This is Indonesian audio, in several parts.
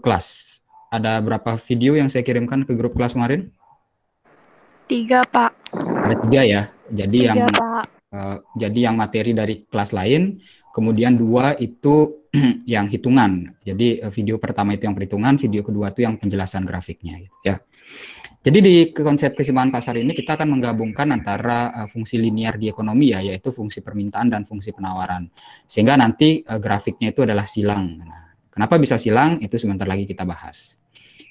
kelas. Ada berapa video yang saya kirimkan ke grup kelas kemarin? Tiga, Pak. Ada tiga ya. Jadi tiga, yang Pak. Uh, jadi yang materi dari kelas lain, kemudian dua itu yang hitungan. Jadi eh, video pertama itu yang perhitungan, video kedua itu yang penjelasan grafiknya. Gitu, ya. Jadi di konsep keseimbangan pasar ini kita akan menggabungkan antara uh, fungsi linear di ekonomi ya, yaitu fungsi permintaan dan fungsi penawaran, sehingga nanti uh, grafiknya itu adalah silang. Nah, Kenapa bisa silang? Itu sebentar lagi kita bahas.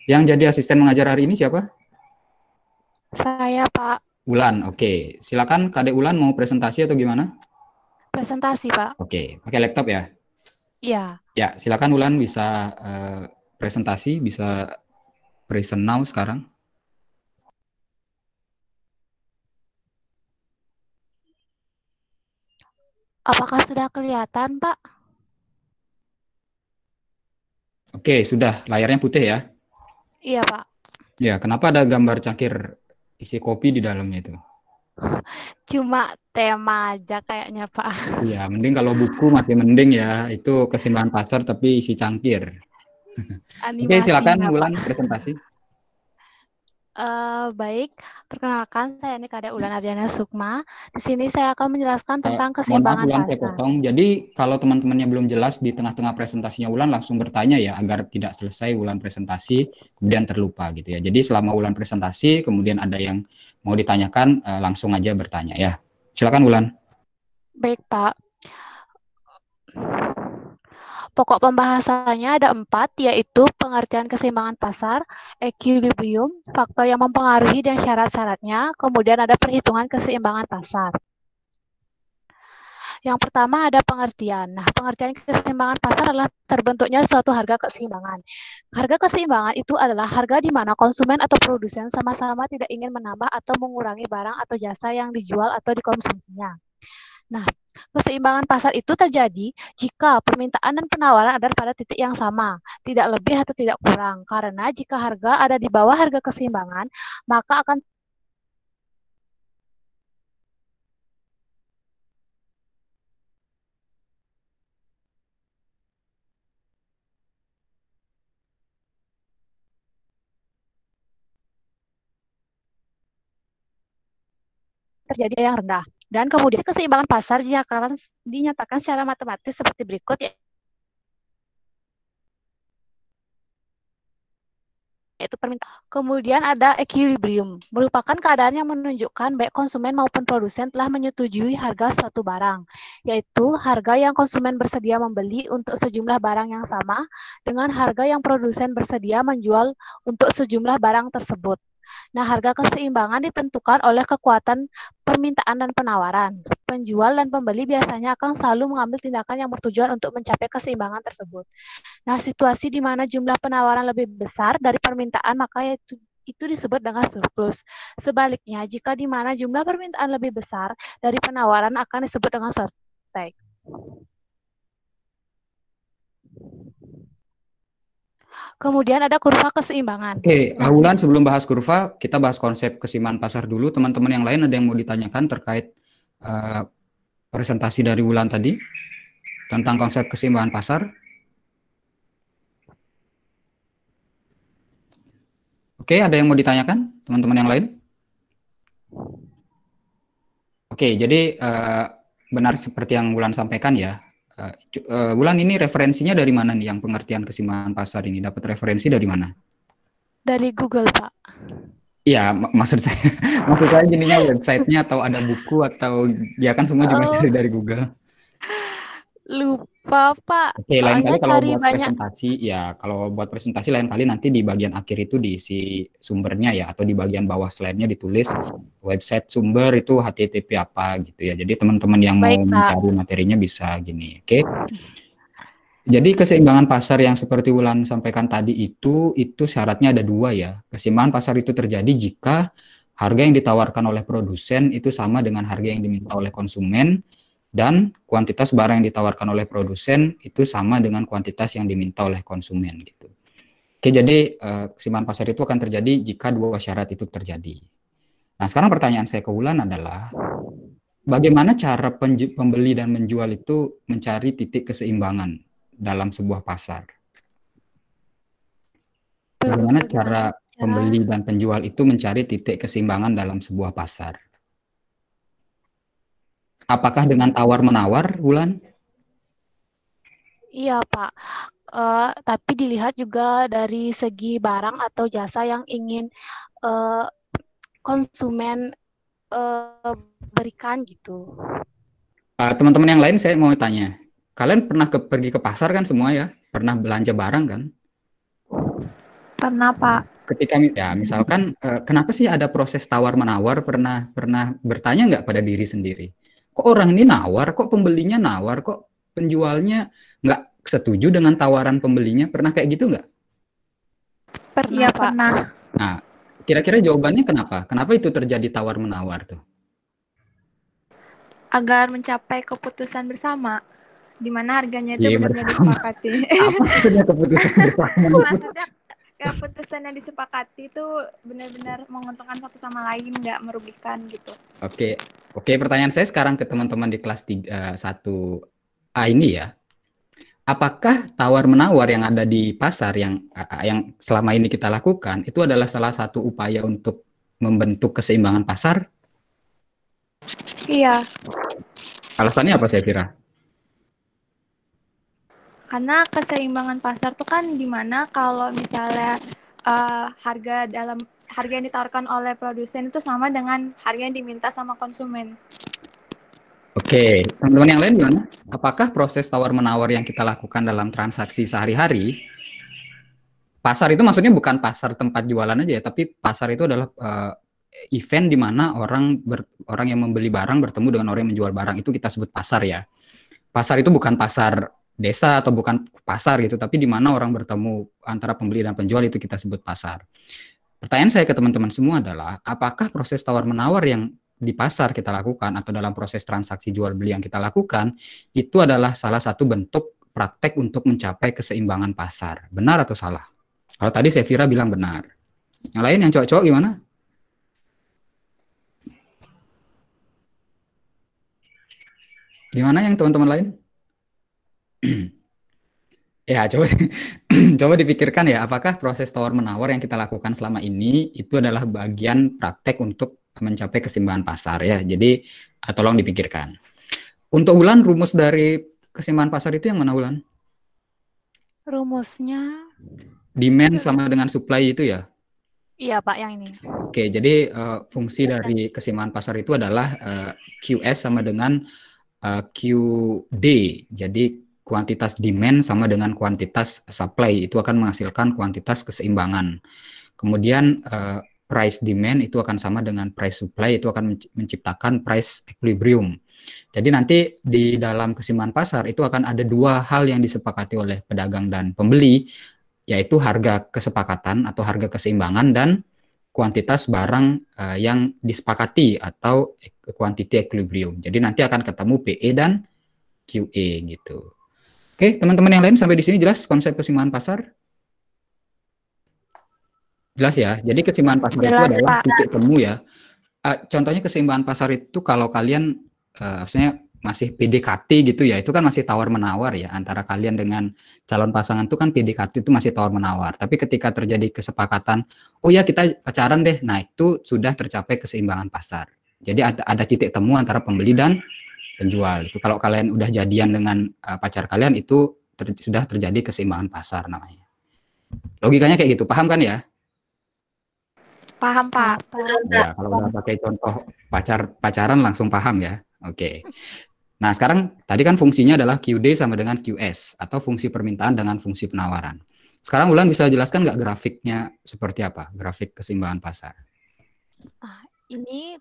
Yang jadi asisten mengajar hari ini siapa? Saya, Pak. Ulan, oke. Okay. Silakan Kade Ulan mau presentasi atau gimana? Presentasi, Pak. Oke, okay. pakai laptop ya? Iya. Ya, silakan Ulan bisa uh, presentasi, bisa present now sekarang. Apakah sudah kelihatan, Pak? Oke, sudah. Layarnya putih ya? Iya, Pak. Ya, kenapa ada gambar cangkir isi kopi di dalamnya itu? Cuma tema aja kayaknya, Pak. Iya, mending kalau buku masih mending ya. Itu kesimpulan pasar tapi isi cangkir. Oke, silakan Bulan presentasi. Eh, baik, perkenalkan saya ini Nikada Ulan Ardiana Sukma. Di sini saya akan menjelaskan eh, tentang uh, keseimbangan maaf, Ulan, Saya potong. Jadi kalau teman-temannya belum jelas di tengah-tengah presentasinya Ulan langsung bertanya ya agar tidak selesai Ulan presentasi kemudian terlupa gitu ya. Jadi selama Ulan presentasi kemudian ada yang mau ditanyakan uh, langsung aja bertanya ya. Silakan Ulan. Baik Pak. Pokok pembahasannya ada empat, yaitu pengertian keseimbangan pasar, equilibrium, faktor yang mempengaruhi dan syarat-syaratnya, kemudian ada perhitungan keseimbangan pasar. Yang pertama ada pengertian. Nah, pengertian keseimbangan pasar adalah terbentuknya suatu harga keseimbangan. Harga keseimbangan itu adalah harga di mana konsumen atau produsen sama-sama tidak ingin menambah atau mengurangi barang atau jasa yang dijual atau dikonsumsinya. Nah, keseimbangan pasar itu terjadi jika permintaan dan penawaran ada pada titik yang sama, tidak lebih atau tidak kurang. Karena jika harga ada di bawah harga keseimbangan, maka akan terjadi yang rendah. Dan kemudian keseimbangan pasar dinyatakan, dinyatakan secara matematis seperti berikut yaitu permintaan. Kemudian ada equilibrium, merupakan keadaan yang menunjukkan baik konsumen maupun produsen telah menyetujui harga suatu barang, yaitu harga yang konsumen bersedia membeli untuk sejumlah barang yang sama dengan harga yang produsen bersedia menjual untuk sejumlah barang tersebut. Nah, harga keseimbangan ditentukan oleh kekuatan permintaan dan penawaran. Penjual dan pembeli biasanya akan selalu mengambil tindakan yang bertujuan untuk mencapai keseimbangan tersebut. Nah, situasi di mana jumlah penawaran lebih besar dari permintaan, maka itu itu disebut dengan surplus. Sebaliknya, jika di mana jumlah permintaan lebih besar dari penawaran akan disebut dengan shortage. kemudian ada kurva keseimbangan. Oke, okay, Wulan sebelum bahas kurva, kita bahas konsep keseimbangan pasar dulu. Teman-teman yang lain ada yang mau ditanyakan terkait uh, presentasi dari Wulan tadi tentang konsep keseimbangan pasar? Oke, ada yang mau ditanyakan teman-teman yang lain? Oke, jadi uh, benar seperti yang Wulan sampaikan ya, Uh, uh, ini referensinya dari mana nih yang pengertian kesimbangan pasar ini? Dapat referensi dari mana? Dari Google, Pak. Iya, mak maksud saya maksud saya jadinya nya atau ada buku atau ya kan semua juga oh. dari Google. Lupa Pak. Oke, lain kali kalau buat banyak. presentasi ya kalau buat presentasi lain kali nanti di bagian akhir itu diisi sumbernya ya atau di bagian bawah slide-nya ditulis website sumber itu http apa gitu ya. Jadi teman-teman yang Baik, mau Pak. mencari materinya bisa gini. Oke. Jadi keseimbangan pasar yang seperti Wulan sampaikan tadi itu itu syaratnya ada dua ya. Keseimbangan pasar itu terjadi jika harga yang ditawarkan oleh produsen itu sama dengan harga yang diminta oleh konsumen dan kuantitas barang yang ditawarkan oleh produsen itu sama dengan kuantitas yang diminta oleh konsumen gitu. Oke, jadi eh, kesimpangan pasar itu akan terjadi jika dua syarat itu terjadi. Nah, sekarang pertanyaan saya ke Wulan adalah bagaimana cara pembeli dan menjual itu mencari titik keseimbangan dalam sebuah pasar? Bagaimana cara pembeli dan penjual itu mencari titik keseimbangan dalam sebuah pasar? Apakah dengan tawar-menawar, Bulan? Iya, Pak. Uh, tapi dilihat juga dari segi barang atau jasa yang ingin uh, konsumen uh, berikan gitu. teman teman-teman yang lain saya mau tanya, kalian pernah ke, pergi ke pasar kan semua ya? Pernah belanja barang kan? Pernah Pak. Ketika ya misalkan kenapa sih ada proses tawar menawar? Pernah pernah bertanya nggak pada diri sendiri? kok orang ini nawar, kok pembelinya nawar, kok penjualnya nggak setuju dengan tawaran pembelinya? Pernah kayak gitu nggak? Pernah, ya, pernah. Nah, kira-kira jawabannya kenapa? Kenapa itu terjadi tawar-menawar tuh? Agar mencapai keputusan bersama dimana harganya itu iya, benar-benar disepakati. Apa itu keputusan bersama? Maksudnya keputusan yang disepakati itu benar-benar menguntungkan satu sama lain, nggak merugikan gitu. Oke, okay. oke. Okay, pertanyaan saya sekarang ke teman-teman di kelas tiga eh, satu A ini ya. Apakah tawar menawar yang ada di pasar yang eh, yang selama ini kita lakukan itu adalah salah satu upaya untuk membentuk keseimbangan pasar? Iya. Alasannya apa saya kira? Karena keseimbangan pasar tuh kan dimana kalau misalnya uh, harga dalam harga yang ditawarkan oleh produsen itu sama dengan harga yang diminta sama konsumen. Oke, teman-teman yang lain gimana? Apakah proses tawar-menawar yang kita lakukan dalam transaksi sehari-hari pasar itu maksudnya bukan pasar tempat jualan aja ya, tapi pasar itu adalah uh, event di mana orang ber, orang yang membeli barang bertemu dengan orang yang menjual barang itu kita sebut pasar ya. Pasar itu bukan pasar desa atau bukan pasar gitu, tapi di mana orang bertemu antara pembeli dan penjual itu kita sebut pasar. Pertanyaan saya ke teman-teman semua adalah, apakah proses tawar-menawar yang di pasar kita lakukan atau dalam proses transaksi jual beli yang kita lakukan itu adalah salah satu bentuk praktek untuk mencapai keseimbangan pasar. Benar atau salah? Kalau tadi saya Fira bilang benar. Yang lain yang cowok-cowok gimana? Gimana yang teman-teman lain? Ya, coba coba dipikirkan ya, apakah proses tawar menawar yang kita lakukan selama ini itu adalah bagian praktek untuk mencapai kesimbangan pasar ya. Jadi eh, tolong dipikirkan. Untuk Ulan, rumus dari kesimbangan pasar itu yang mana Ulan? Rumusnya demand iya. sama dengan supply itu ya. Iya Pak, yang ini. Oke, jadi uh, fungsi iya, dari kesimbangan pasar itu adalah uh, eh, QS sama dengan uh, QD. Jadi kuantitas demand sama dengan kuantitas supply itu akan menghasilkan kuantitas keseimbangan. Kemudian uh, price demand itu akan sama dengan price supply itu akan menciptakan price equilibrium. Jadi nanti di dalam keseimbangan pasar itu akan ada dua hal yang disepakati oleh pedagang dan pembeli yaitu harga kesepakatan atau harga keseimbangan dan kuantitas barang uh, yang disepakati atau quantity e-, equilibrium. Jadi nanti akan ketemu PE dan QE gitu. Oke, teman-teman yang lain sampai di sini jelas konsep keseimbangan pasar? Jelas ya. Jadi keseimbangan pasar jelas, itu adalah Pak. titik temu ya. Uh, contohnya keseimbangan pasar itu kalau kalian uh, maksudnya masih PDKT gitu ya, itu kan masih tawar menawar ya antara kalian dengan calon pasangan itu kan PDKT itu masih tawar menawar. Tapi ketika terjadi kesepakatan, oh ya kita pacaran deh. Nah, itu sudah tercapai keseimbangan pasar. Jadi ada, ada titik temu antara pembeli dan penjual Itu kalau kalian udah jadian dengan uh, pacar kalian itu ter sudah terjadi keseimbangan pasar namanya. Logikanya kayak gitu, paham kan ya? Paham pak. Paham, ya, kalau udah pakai contoh pacar pacaran langsung paham ya. Oke. Okay. Nah sekarang tadi kan fungsinya adalah QD sama dengan QS atau fungsi permintaan dengan fungsi penawaran. Sekarang Ulan bisa jelaskan nggak grafiknya seperti apa? Grafik keseimbangan pasar. Ah, ini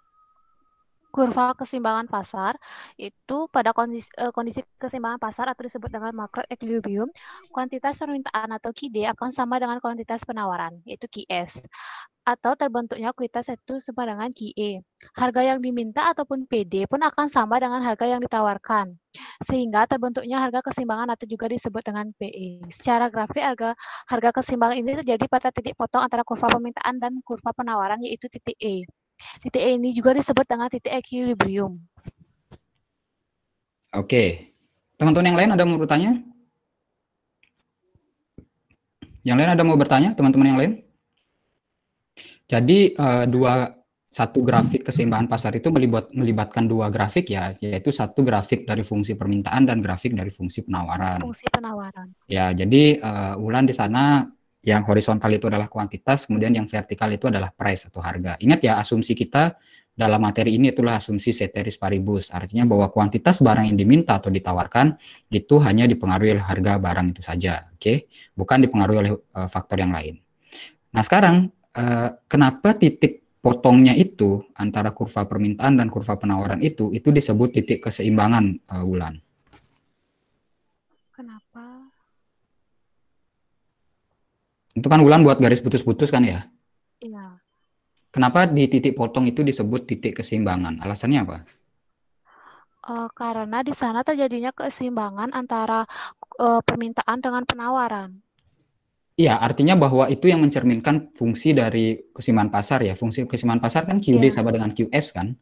kurva keseimbangan pasar itu pada kondisi, uh, kondisi keseimbangan pasar atau disebut dengan macro equilibrium, kuantitas permintaan atau Qd akan sama dengan kuantitas penawaran, yaitu QS. Atau terbentuknya kuitas itu sama dengan QE. Harga yang diminta ataupun PD pun akan sama dengan harga yang ditawarkan. Sehingga terbentuknya harga keseimbangan atau juga disebut dengan PE. Secara grafik, harga, harga keseimbangan ini terjadi pada titik potong antara kurva permintaan dan kurva penawaran, yaitu titik E. Titik E ini juga disebut dengan titik equilibrium. Oke. Teman-teman yang lain ada mau bertanya? Yang lain ada mau bertanya, teman-teman yang lain? Jadi uh, dua satu grafik keseimbangan pasar itu melibat, melibatkan dua grafik ya, yaitu satu grafik dari fungsi permintaan dan grafik dari fungsi penawaran. Fungsi penawaran. Ya, jadi uh, eh, Ulan di sana yang horizontal itu adalah kuantitas, kemudian yang vertikal itu adalah price atau harga. Ingat ya, asumsi kita dalam materi ini itulah asumsi seteris paribus. Artinya bahwa kuantitas barang yang diminta atau ditawarkan itu hanya dipengaruhi oleh harga barang itu saja, oke? Okay? Bukan dipengaruhi oleh uh, faktor yang lain. Nah, sekarang uh, kenapa titik potongnya itu antara kurva permintaan dan kurva penawaran itu itu disebut titik keseimbangan uh, Wulan. Itu kan Wulan buat garis putus-putus kan ya? Iya. Kenapa di titik potong itu disebut titik keseimbangan? Alasannya apa? Uh, karena di sana terjadinya keseimbangan antara uh, permintaan dengan penawaran. Iya, artinya bahwa itu yang mencerminkan fungsi dari kesimbangan pasar ya. Fungsi kesimbangan pasar kan QD yeah. sama dengan QS kan.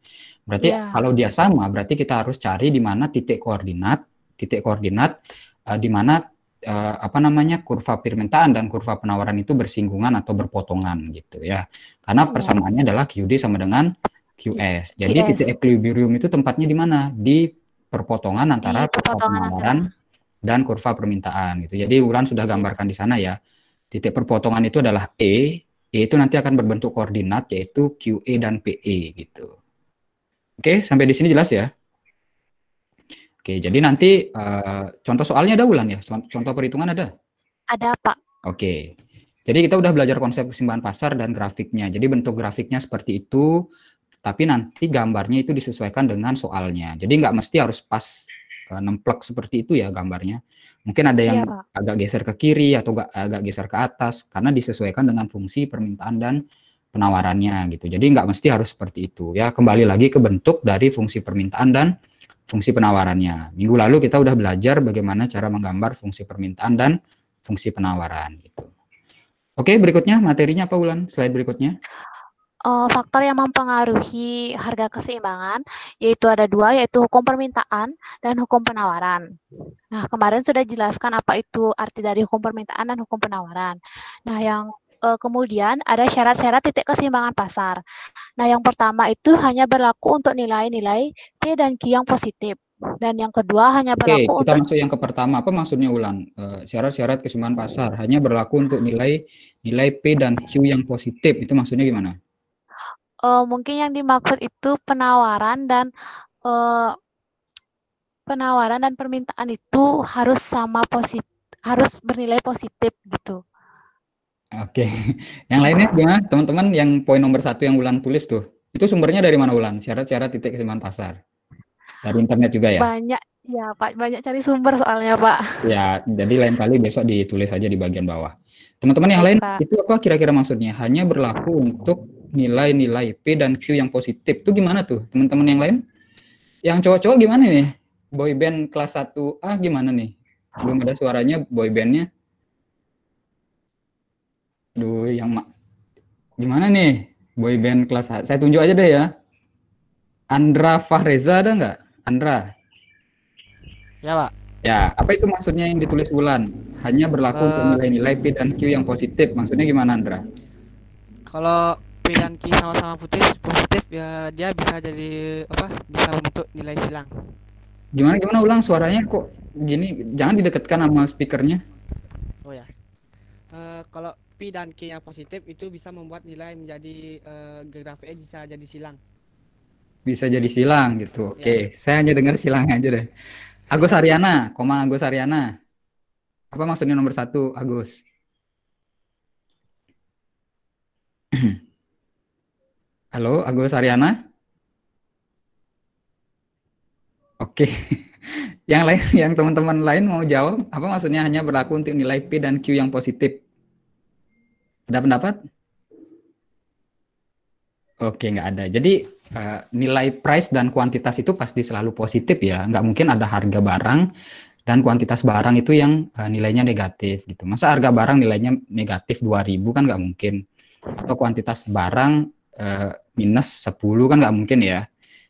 Berarti yeah. kalau dia sama, berarti kita harus cari di mana titik koordinat, titik koordinat uh, di mana uh, apa namanya kurva permintaan dan kurva penawaran itu bersinggungan atau berpotongan gitu ya. Karena hmm. persamaannya adalah QD sama dengan QS. Iya, Jadi QS. titik equilibrium itu tempatnya di mana? Di perpotongan antara di perpotongan kurva penawaran dan kurva permintaan gitu. Jadi Ulan sudah iya. gambarkan di sana ya. Titik perpotongan itu adalah E, E itu nanti akan berbentuk koordinat yaitu QE dan PE gitu. Oke, sampai di sini jelas ya? Oke, jadi nanti uh, contoh soalnya ada Wulan ya? Contoh perhitungan ada? Ada, Pak. Oke. Jadi kita udah belajar konsep kesimpangan pasar dan grafiknya. Jadi bentuk grafiknya seperti itu, tapi nanti gambarnya itu disesuaikan dengan soalnya. Jadi nggak mesti harus pas uh, nemplek seperti itu ya gambarnya. Mungkin ada yang iya, agak geser ke kiri atau gak, agak geser ke atas karena disesuaikan dengan fungsi permintaan dan penawarannya gitu. Jadi nggak mesti harus seperti itu ya. Kembali lagi ke bentuk dari fungsi permintaan dan fungsi penawarannya. Minggu lalu kita udah belajar bagaimana cara menggambar fungsi permintaan dan fungsi penawaran gitu. Oke, berikutnya materinya apa Ulan? Slide berikutnya. Uh, faktor yang mempengaruhi harga keseimbangan yaitu ada dua yaitu hukum permintaan dan hukum penawaran. Nah kemarin sudah jelaskan apa itu arti dari hukum permintaan dan hukum penawaran. Nah yang uh, kemudian ada syarat-syarat titik keseimbangan pasar. Nah, yang pertama itu hanya berlaku untuk nilai-nilai P dan Q yang positif. Dan yang kedua hanya berlaku Oke, kita untuk... masuk yang ke pertama. Apa maksudnya ulang? Eh, syarat-syarat uh, keseimbangan pasar hanya berlaku untuk nilai nilai P dan Q yang positif. Itu maksudnya gimana? Uh, mungkin yang dimaksud itu penawaran dan uh, penawaran dan permintaan itu harus sama positif harus bernilai positif gitu. Oke, yang lainnya gimana teman-teman yang poin nomor satu yang Ulan tulis tuh, itu sumbernya dari mana Ulan? Syarat-syarat titik semangat pasar. Dari internet juga ya? Banyak, ya Pak, banyak cari sumber soalnya Pak. Ya, jadi lain kali besok ditulis aja di bagian bawah. Teman-teman yang lain, Pak. itu apa kira-kira maksudnya? Hanya berlaku untuk nilai-nilai P dan Q yang positif. Itu gimana tuh teman-teman yang lain? Yang cowok-cowok gimana nih? Boyband kelas 1A gimana nih? Belum ada suaranya boybandnya. Duh, yang mak gimana nih? Boy band kelas A. Saya tunjuk aja deh ya. Andra Fahreza ada nggak? Andra. Ya, Pak. Ya, apa itu maksudnya yang ditulis bulan? Hanya berlaku uh, untuk nilai-nilai eh. P dan Q yang positif. Maksudnya gimana, Andra? Kalau P dan Q sama-sama putih positif ya dia bisa jadi apa? Bisa membentuk nilai silang. Gimana gimana ulang suaranya kok gini? Jangan didekatkan sama speakernya. Oh ya. Uh, kalau P dan Q yang positif itu bisa membuat nilai menjadi uh, bisa jadi silang. Bisa jadi silang gitu. Ya. Oke, okay. ya. saya hanya dengar silang aja deh. Agus Ariana, koma Agus Ariana, Apa maksudnya nomor satu, Agus? Halo, Agus Ariana. Oke. Okay. yang lain, yang teman-teman lain mau jawab, apa maksudnya hanya berlaku untuk nilai P dan Q yang positif? Ada pendapat? Oke, nggak ada. Jadi uh, nilai price dan kuantitas itu pasti selalu positif ya. Nggak mungkin ada harga barang dan kuantitas barang itu yang uh, nilainya negatif gitu. Masa harga barang nilainya negatif 2000 kan nggak mungkin. Atau kuantitas barang uh, minus 10 kan nggak mungkin ya.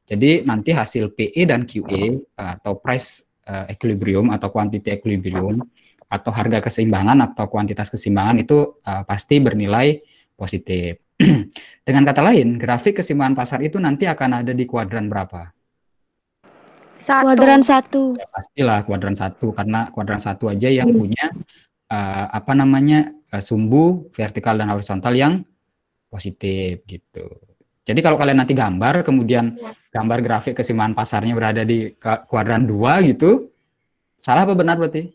Jadi nanti hasil PE dan QE uh, atau price uh, equilibrium atau quantity equilibrium atau harga keseimbangan atau kuantitas keseimbangan itu uh, pasti bernilai positif. Dengan kata lain, grafik keseimbangan pasar itu nanti akan ada di kuadran berapa? Satu. Kuadran satu. Ya, pastilah kuadran satu karena kuadran satu aja yang hmm. punya uh, apa namanya uh, sumbu vertikal dan horizontal yang positif gitu. Jadi kalau kalian nanti gambar kemudian ya. gambar grafik keseimbangan pasarnya berada di kuadran dua gitu, salah apa benar berarti?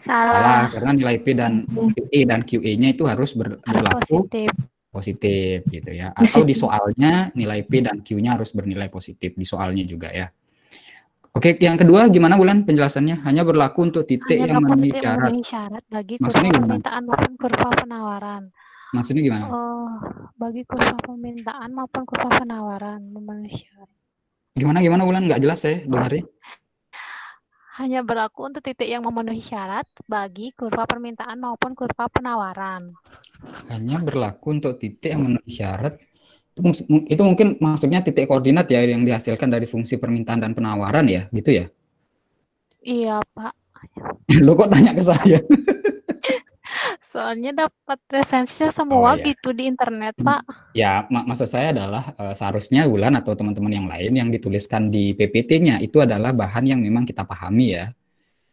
salah, salah karena nilai P dan hmm. e dan QE-nya itu harus ber, berlaku positif. positif gitu ya atau di soalnya nilai P dan Q-nya harus bernilai positif di soalnya juga ya Oke, yang kedua gimana Bulan penjelasannya? Hanya berlaku untuk titik Hanya yang memenuhi syarat. Memenuhi syarat bagi Maksudnya kurva permintaan maupun kurva penawaran. Maksudnya gimana? Oh, bagi kurva permintaan maupun kurva penawaran memenuhi syarat. Gimana gimana Bulan Gak jelas ya dua hari? hanya berlaku untuk titik yang memenuhi syarat bagi kurva permintaan maupun kurva penawaran. Hanya berlaku untuk titik yang memenuhi syarat itu itu mungkin maksudnya titik koordinat ya yang dihasilkan dari fungsi permintaan dan penawaran ya, gitu ya? Iya, Pak. Lo kok tanya ke saya? Soalnya dapat referensinya semua oh, iya. gitu di internet, hmm. Pak. Ya, mak maksud saya adalah uh, seharusnya Wulan atau teman-teman yang lain yang dituliskan di PPT-nya itu adalah bahan yang memang kita pahami ya.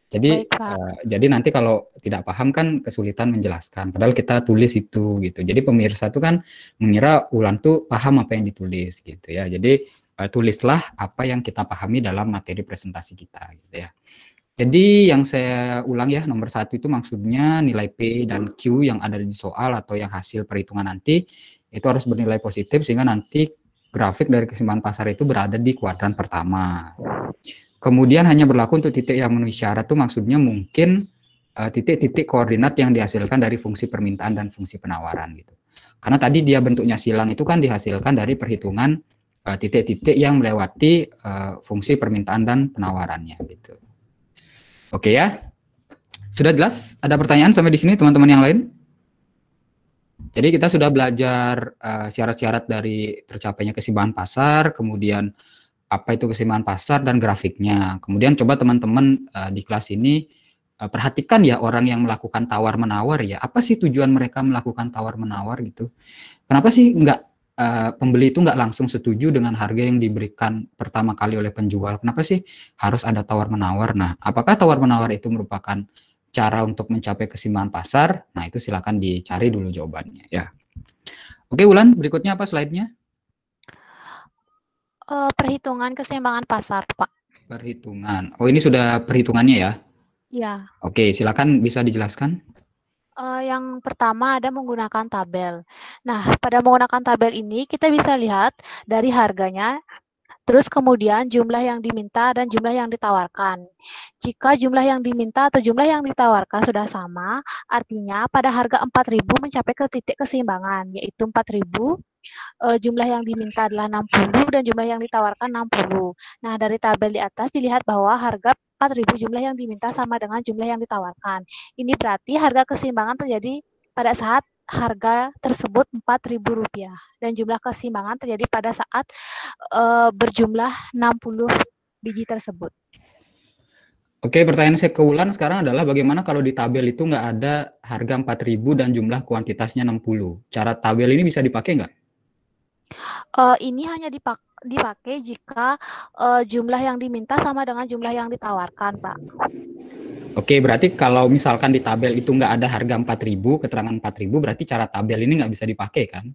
Jadi Baik, uh, jadi nanti kalau tidak paham kan kesulitan menjelaskan. Padahal kita tulis itu gitu. Jadi pemirsa itu kan mengira Wulan tuh paham apa yang ditulis gitu ya. Jadi uh, tulislah apa yang kita pahami dalam materi presentasi kita gitu ya. Jadi yang saya ulang ya, nomor satu itu maksudnya nilai P dan Q yang ada di soal atau yang hasil perhitungan nanti itu harus bernilai positif sehingga nanti grafik dari kesimpangan pasar itu berada di kuadran pertama. Kemudian hanya berlaku untuk titik yang memenuhi syarat itu maksudnya mungkin eh, titik-titik uh, koordinat yang dihasilkan dari fungsi permintaan dan fungsi penawaran gitu. Karena tadi dia bentuknya silang itu kan dihasilkan dari perhitungan eh, titik-titik uh, yang melewati uh, fungsi permintaan dan penawarannya gitu. Oke ya. Sudah jelas? Ada pertanyaan sampai di sini teman-teman yang lain? Jadi kita sudah belajar eh, syarat-syarat uh, dari tercapainya keseimbangan pasar, kemudian apa itu keseimbangan pasar dan grafiknya. Kemudian coba teman-teman uh, di kelas ini uh, perhatikan ya orang yang melakukan tawar menawar ya apa sih tujuan mereka melakukan tawar menawar gitu kenapa sih nggak uh, pembeli itu nggak langsung setuju dengan harga yang diberikan pertama kali oleh penjual. Kenapa sih harus ada tawar menawar? Nah, apakah tawar menawar itu merupakan cara untuk mencapai kesimpangan pasar? Nah, itu silakan dicari dulu jawabannya ya. Oke, Ulan, berikutnya apa slide-nya? Uh, perhitungan keseimbangan pasar, Pak. Perhitungan. Oh, ini sudah perhitungannya ya? Ya. Oke, silakan bisa dijelaskan. Uh, yang pertama ada menggunakan tabel. Nah, pada menggunakan tabel ini kita bisa lihat dari harganya Terus kemudian jumlah yang diminta dan jumlah yang ditawarkan. Jika jumlah yang diminta atau jumlah yang ditawarkan sudah sama, artinya pada harga 4000 mencapai ke titik keseimbangan, yaitu 4000 e, jumlah yang diminta adalah 60 dan jumlah yang ditawarkan 60. Nah, dari tabel di atas dilihat bahwa harga 4000 jumlah yang diminta sama dengan jumlah yang ditawarkan. Ini berarti harga keseimbangan terjadi pada saat harga tersebut Rp4.000 dan jumlah keseimbangan terjadi pada saat e, berjumlah 60 biji tersebut. Oke, pertanyaan saya ke Wulan sekarang adalah bagaimana kalau di tabel itu nggak ada harga 4.000 dan jumlah kuantitasnya 60. Cara tabel ini bisa dipakai nggak? Uh, ini hanya dipak dipakai jika uh, jumlah yang diminta sama dengan jumlah yang ditawarkan, Pak. Oke, berarti kalau misalkan di tabel itu nggak ada harga 4000, keterangan 4000, berarti cara tabel ini nggak bisa dipakai kan?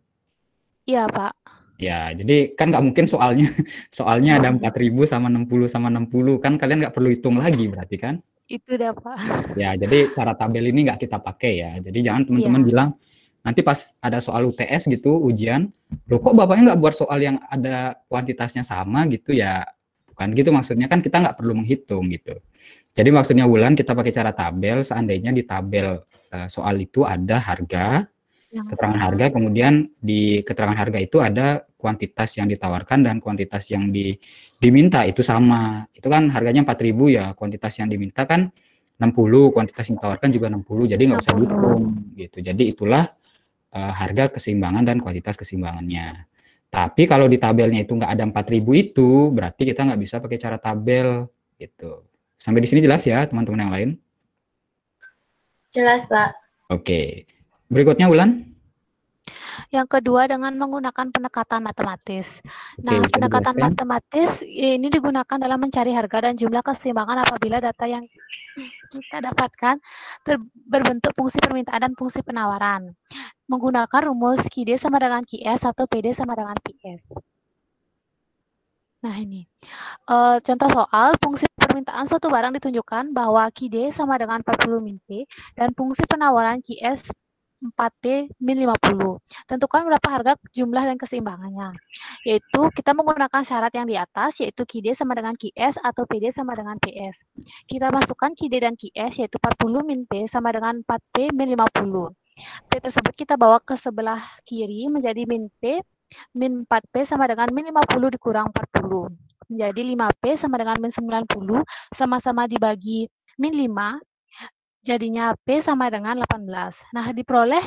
Iya, Pak. Ya, jadi kan nggak mungkin soalnya soalnya ada 4000 sama 60 sama 60 kan kalian nggak perlu hitung lagi berarti kan? Itu dah, Pak. Ya, jadi cara tabel ini nggak kita pakai ya. Jadi jangan teman-teman ya. bilang nanti pas ada soal UTS gitu ujian, loh kok bapaknya nggak buat soal yang ada kuantitasnya sama gitu ya kan gitu maksudnya kan kita nggak perlu menghitung gitu jadi maksudnya Wulan kita pakai cara tabel seandainya di tabel uh, soal itu ada harga nah. keterangan harga kemudian di keterangan harga itu ada kuantitas yang ditawarkan dan kuantitas yang di, diminta itu sama itu kan harganya 4000 ya kuantitas yang diminta kan 60 kuantitas yang ditawarkan juga 60 jadi nggak usah dihitung gitu jadi itulah uh, harga keseimbangan dan kuantitas keseimbangannya tapi kalau di tabelnya itu nggak ada 4000 itu, berarti kita nggak bisa pakai cara tabel gitu. Sampai di sini jelas ya teman-teman yang lain? Jelas Pak. Oke. Berikutnya Ulan yang kedua dengan menggunakan pendekatan matematis. Nah, okay, pendekatan ya, matematis ini digunakan dalam mencari harga dan jumlah keseimbangan apabila data yang kita dapatkan berbentuk fungsi permintaan dan fungsi penawaran. Menggunakan rumus QD sama dengan QS atau PD sama dengan PS. Nah ini, uh, contoh soal fungsi permintaan suatu barang ditunjukkan bahwa QD sama dengan 40 min P dan fungsi penawaran QS 4 p min 50. Tentukan berapa harga, jumlah, dan keseimbangannya. Yaitu kita menggunakan syarat yang di atas, yaitu KD sama dengan KS atau PD sama dengan PS. Kita masukkan KD dan KS, yaitu 40 min P sama dengan 4P min 50. P tersebut kita bawa ke sebelah kiri menjadi min P, min 4P sama dengan min 50 dikurang 40. Menjadi 5P sama dengan min 90, sama-sama dibagi min 5, Jadinya P sama dengan 18. Nah, diperoleh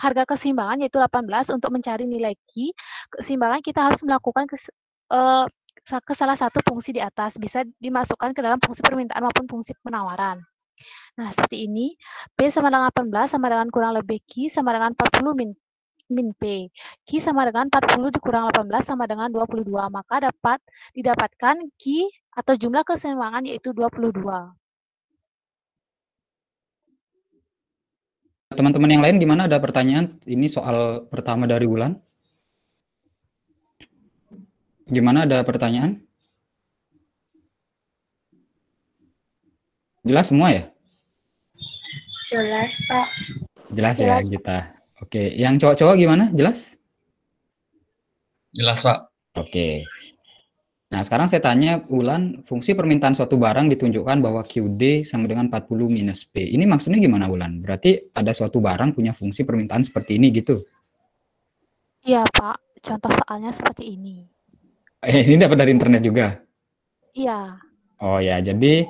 harga keseimbangan yaitu 18 untuk mencari nilai Q. Keseimbangan kita harus melakukan kes, uh, ke salah satu fungsi di atas. Bisa dimasukkan ke dalam fungsi permintaan maupun fungsi penawaran. Nah, seperti ini. P sama dengan 18 sama dengan kurang lebih Q sama dengan 40 min, min P. Q sama dengan 40 dikurang 18 sama dengan 22. Maka dapat didapatkan Q atau jumlah keseimbangan yaitu 22. Teman-teman yang lain gimana ada pertanyaan? Ini soal pertama dari bulan. Gimana ada pertanyaan? Jelas semua ya? Jelas, Pak. Jelas, ya, Jelas. ya kita. Oke, yang cowok-cowok gimana? Jelas? Jelas, Pak. Oke. Nah, sekarang saya tanya Ulan, fungsi permintaan suatu barang ditunjukkan bahwa QD sama dengan 40 minus P. Ini maksudnya gimana Ulan? Berarti ada suatu barang punya fungsi permintaan seperti ini gitu? Iya Pak, contoh soalnya seperti ini. Eh, ini dapat dari internet juga? Iya. Oh ya, jadi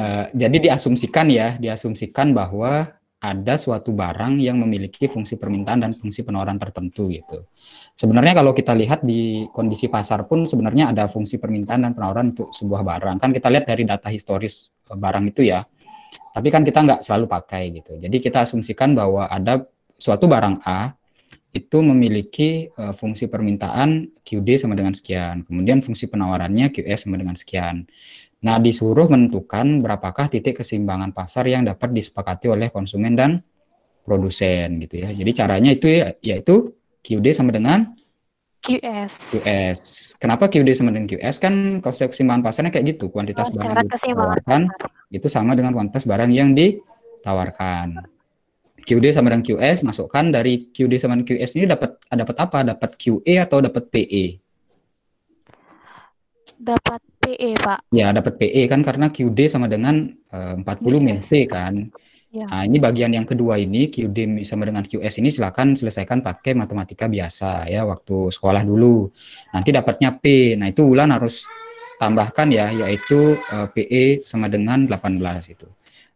uh, jadi diasumsikan ya, diasumsikan bahwa ada suatu barang yang memiliki fungsi permintaan dan fungsi penawaran tertentu gitu. Sebenarnya kalau kita lihat di kondisi pasar pun sebenarnya ada fungsi permintaan dan penawaran untuk sebuah barang. Kan kita lihat dari data historis eh, barang itu ya. Tapi kan kita nggak selalu pakai gitu. Jadi kita asumsikan bahwa ada suatu barang A itu memiliki uh, fungsi permintaan QD sama dengan sekian. Kemudian fungsi penawarannya QS sama dengan sekian. Nah, disuruh menentukan berapakah titik keseimbangan pasar yang dapat disepakati oleh konsumen dan produsen gitu ya. Jadi caranya itu ya, yaitu QD sama dengan QS. QS. Kenapa QD sama dengan QS? Kan konsep keseimbangan pasarnya kayak gitu, kuantitas oh, barang ditawarkan itu sama dengan kuantitas barang yang ditawarkan. QD sama dengan QS masukkan dari QD sama dengan QS ini dapat dapat apa? Dapat QE atau dapat PE? Dapat PE, Pak. Ya, dapat PE kan karena QD sama dengan eh, uh, 40 iya. min P kan. Ya. Nah, ini bagian yang kedua ini QD sama dengan QS ini silahkan selesaikan pakai matematika biasa ya waktu sekolah dulu. Nanti dapatnya P. Nah, itu ulan harus tambahkan ya yaitu uh, eh, PE sama dengan 18 itu.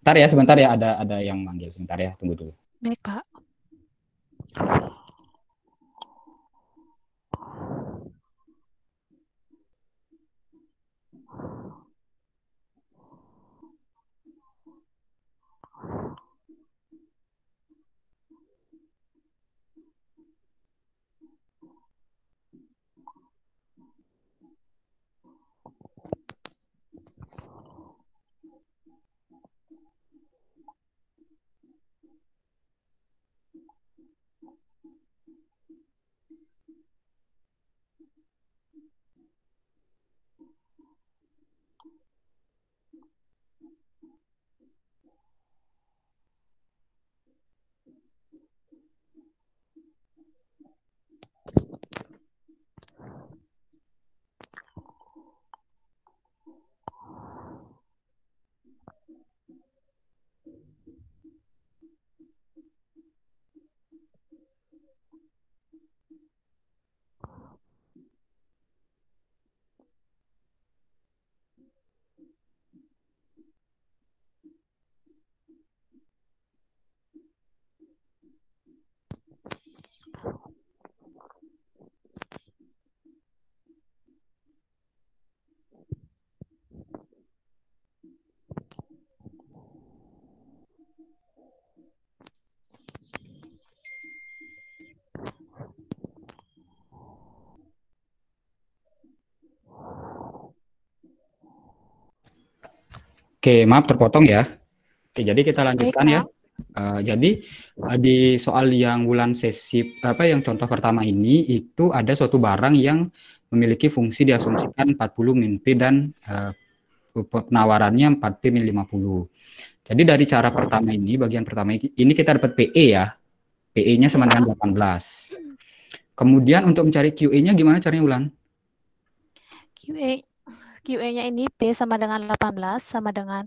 Ntar ya sebentar ya ada ada yang manggil sebentar ya tunggu dulu. Baik, Pak. Oke, maaf terpotong ya. Oke, jadi kita lanjutkan Baik, ya. Uh, jadi uh, di soal yang bulan sesi apa yang contoh pertama ini itu ada suatu barang yang memiliki fungsi diasumsikan 40 min dan uh, penawarannya 4 P min 50. Jadi dari cara pertama ini bagian pertama ini kita dapat PE ya. PE-nya iya. sama dengan 18. Kemudian untuk mencari QE-nya gimana caranya Ulan? QE QE-nya ini p sama dengan 18 sama dengan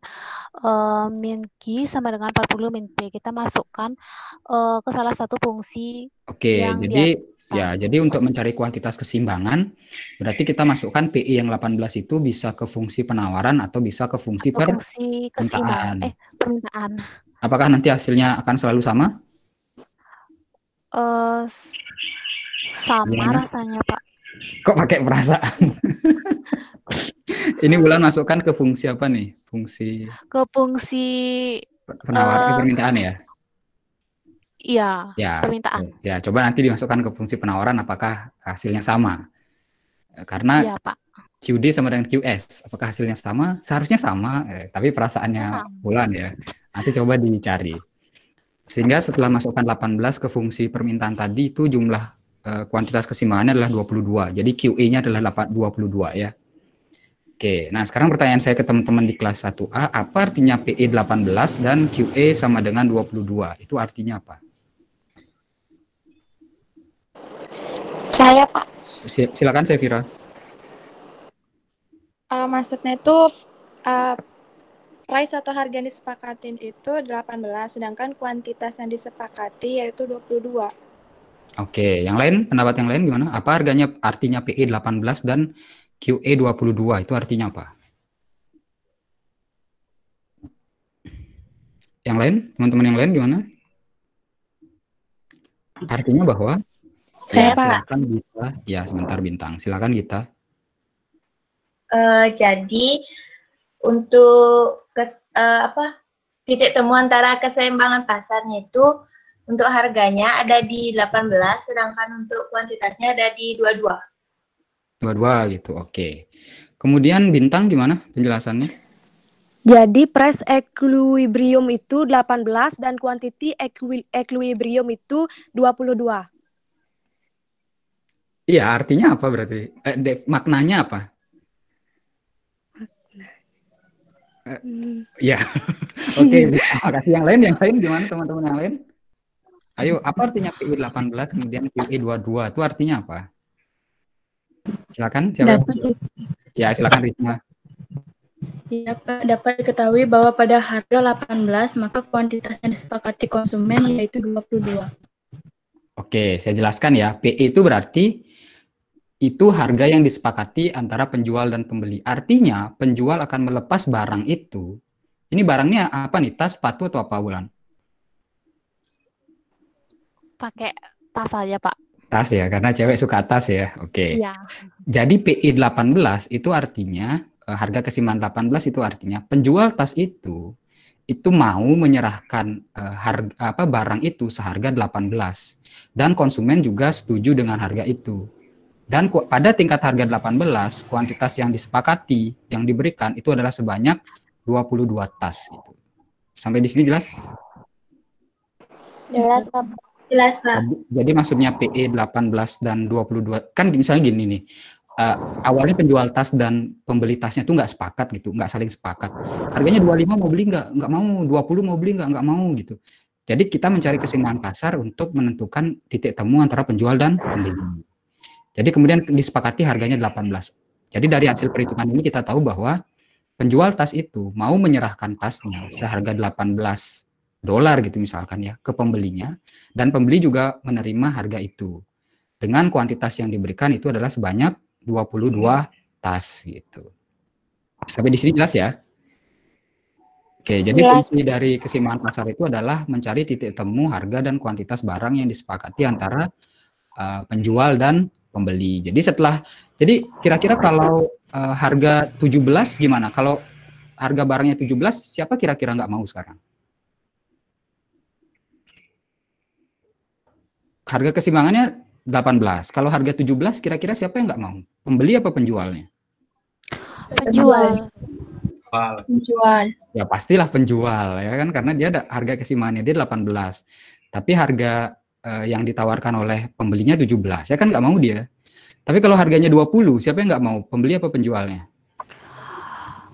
uh, min Q sama dengan 40 min P. Kita masukkan uh, ke salah satu fungsi. Oke, yang jadi dia... ya, jadi untuk mencari kuantitas keseimbangan berarti kita masukkan PI yang 18 itu bisa ke fungsi penawaran atau bisa ke fungsi atau fungsi permintaan. Eh, permintaan. Apakah nanti hasilnya akan selalu sama? Uh, sama Gimana? Iya, rasanya, Pak. Kok pakai perasaan? Ini bulan masukkan ke fungsi apa nih? Fungsi ke fungsi penawaran uh, permintaan ya? Iya, ya, permintaan. Ya, coba nanti dimasukkan ke fungsi penawaran apakah hasilnya sama. Eh, karena ya, Pak. QD sama dengan QS, apakah hasilnya sama? Seharusnya sama, eh, tapi perasaannya sama. bulan ya. Nanti coba dicari. Sehingga setelah masukkan 18 ke fungsi permintaan tadi itu jumlah eh, kuantitas kesimbangannya adalah 22. Jadi QE-nya adalah 22 ya. Oke, nah sekarang pertanyaan saya ke teman-teman di kelas 1A, apa artinya PE 18 dan QE sama dengan 22? Itu artinya apa? Saya, Pak. Silakan, saya Vira. Uh, maksudnya itu uh, price atau harga yang disepakati itu 18, sedangkan kuantitas yang disepakati yaitu 22. Oke, yang lain pendapat yang lain gimana? Apa harganya artinya PE 18 dan QE22 itu artinya apa? Yang lain, teman-teman yang lain gimana? Artinya bahwa saya ya, silakan kita ya sebentar bintang silakan kita uh, jadi untuk kes, uh, apa titik temu antara keseimbangan pasarnya itu untuk harganya ada di 18 sedangkan untuk kuantitasnya ada di 22 Dua-dua gitu, oke. Kemudian bintang gimana penjelasannya? Jadi press equilibrium itu 18 dan quantity equilibrium itu 22. Iya, artinya apa berarti? Eh, de, maknanya apa? Eh, hmm. iya oke. Okay. yang lain, yang lain gimana teman-teman yang lain? Ayo, apa artinya PI 18 kemudian PI 22 itu artinya apa? Silakan siapa? Ya, silakan Risma. Ya, Pak, dapat diketahui bahwa pada harga 18 maka kuantitas yang disepakati konsumen yaitu 22. Oke, saya jelaskan ya. PE itu berarti itu harga yang disepakati antara penjual dan pembeli. Artinya, penjual akan melepas barang itu. Ini barangnya apa nih? Tas, sepatu, atau apa, Wulan? Pakai tas aja, Pak. Tas ya, karena cewek suka tas ya. Oke. Okay. Ya. Jadi PI 18 itu artinya eh, harga kesimpulan 18 itu artinya penjual tas itu itu mau menyerahkan uh, eh, harga apa barang itu seharga 18 dan konsumen juga setuju dengan harga itu. Dan pada tingkat harga 18, kuantitas yang disepakati yang diberikan itu adalah sebanyak 22 tas itu. Sampai di sini jelas? Jelas, Pak. Jelas, Pak. Jadi, maksudnya PE 18 dan 22 kan misalnya gini nih. Uh, awalnya penjual tas dan pembeli tasnya itu nggak sepakat gitu, nggak saling sepakat. Harganya 25 mau beli nggak? Nggak mau. 20 mau beli nggak? Nggak mau gitu. Jadi kita mencari keseimbangan pasar untuk menentukan titik temu antara penjual dan pembeli. Jadi kemudian disepakati harganya 18. Jadi dari hasil perhitungan ini kita tahu bahwa penjual tas itu mau menyerahkan tasnya seharga 18 dolar gitu misalkan ya ke pembelinya dan pembeli juga menerima harga itu dengan kuantitas yang diberikan itu adalah sebanyak 22 tas gitu. Sampai di sini jelas ya? Oke, jadi jelas. fungsi dari kesimpangan pasar itu adalah mencari titik temu harga dan kuantitas barang yang disepakati antara uh, penjual dan pembeli. Jadi setelah jadi kira-kira kalau uh, harga 17 gimana? Kalau harga barangnya 17 siapa kira-kira nggak mau sekarang? harga kesimbangannya 18. Kalau harga 17 kira-kira siapa yang nggak mau? Pembeli apa penjualnya? Penjual. Penjual. Ya pastilah penjual ya kan karena dia ada harga kesimbangannya dia 18. Tapi harga eh, yang ditawarkan oleh pembelinya 17. Ya kan nggak mau dia. Tapi kalau harganya 20, siapa yang nggak mau? Pembeli apa penjualnya?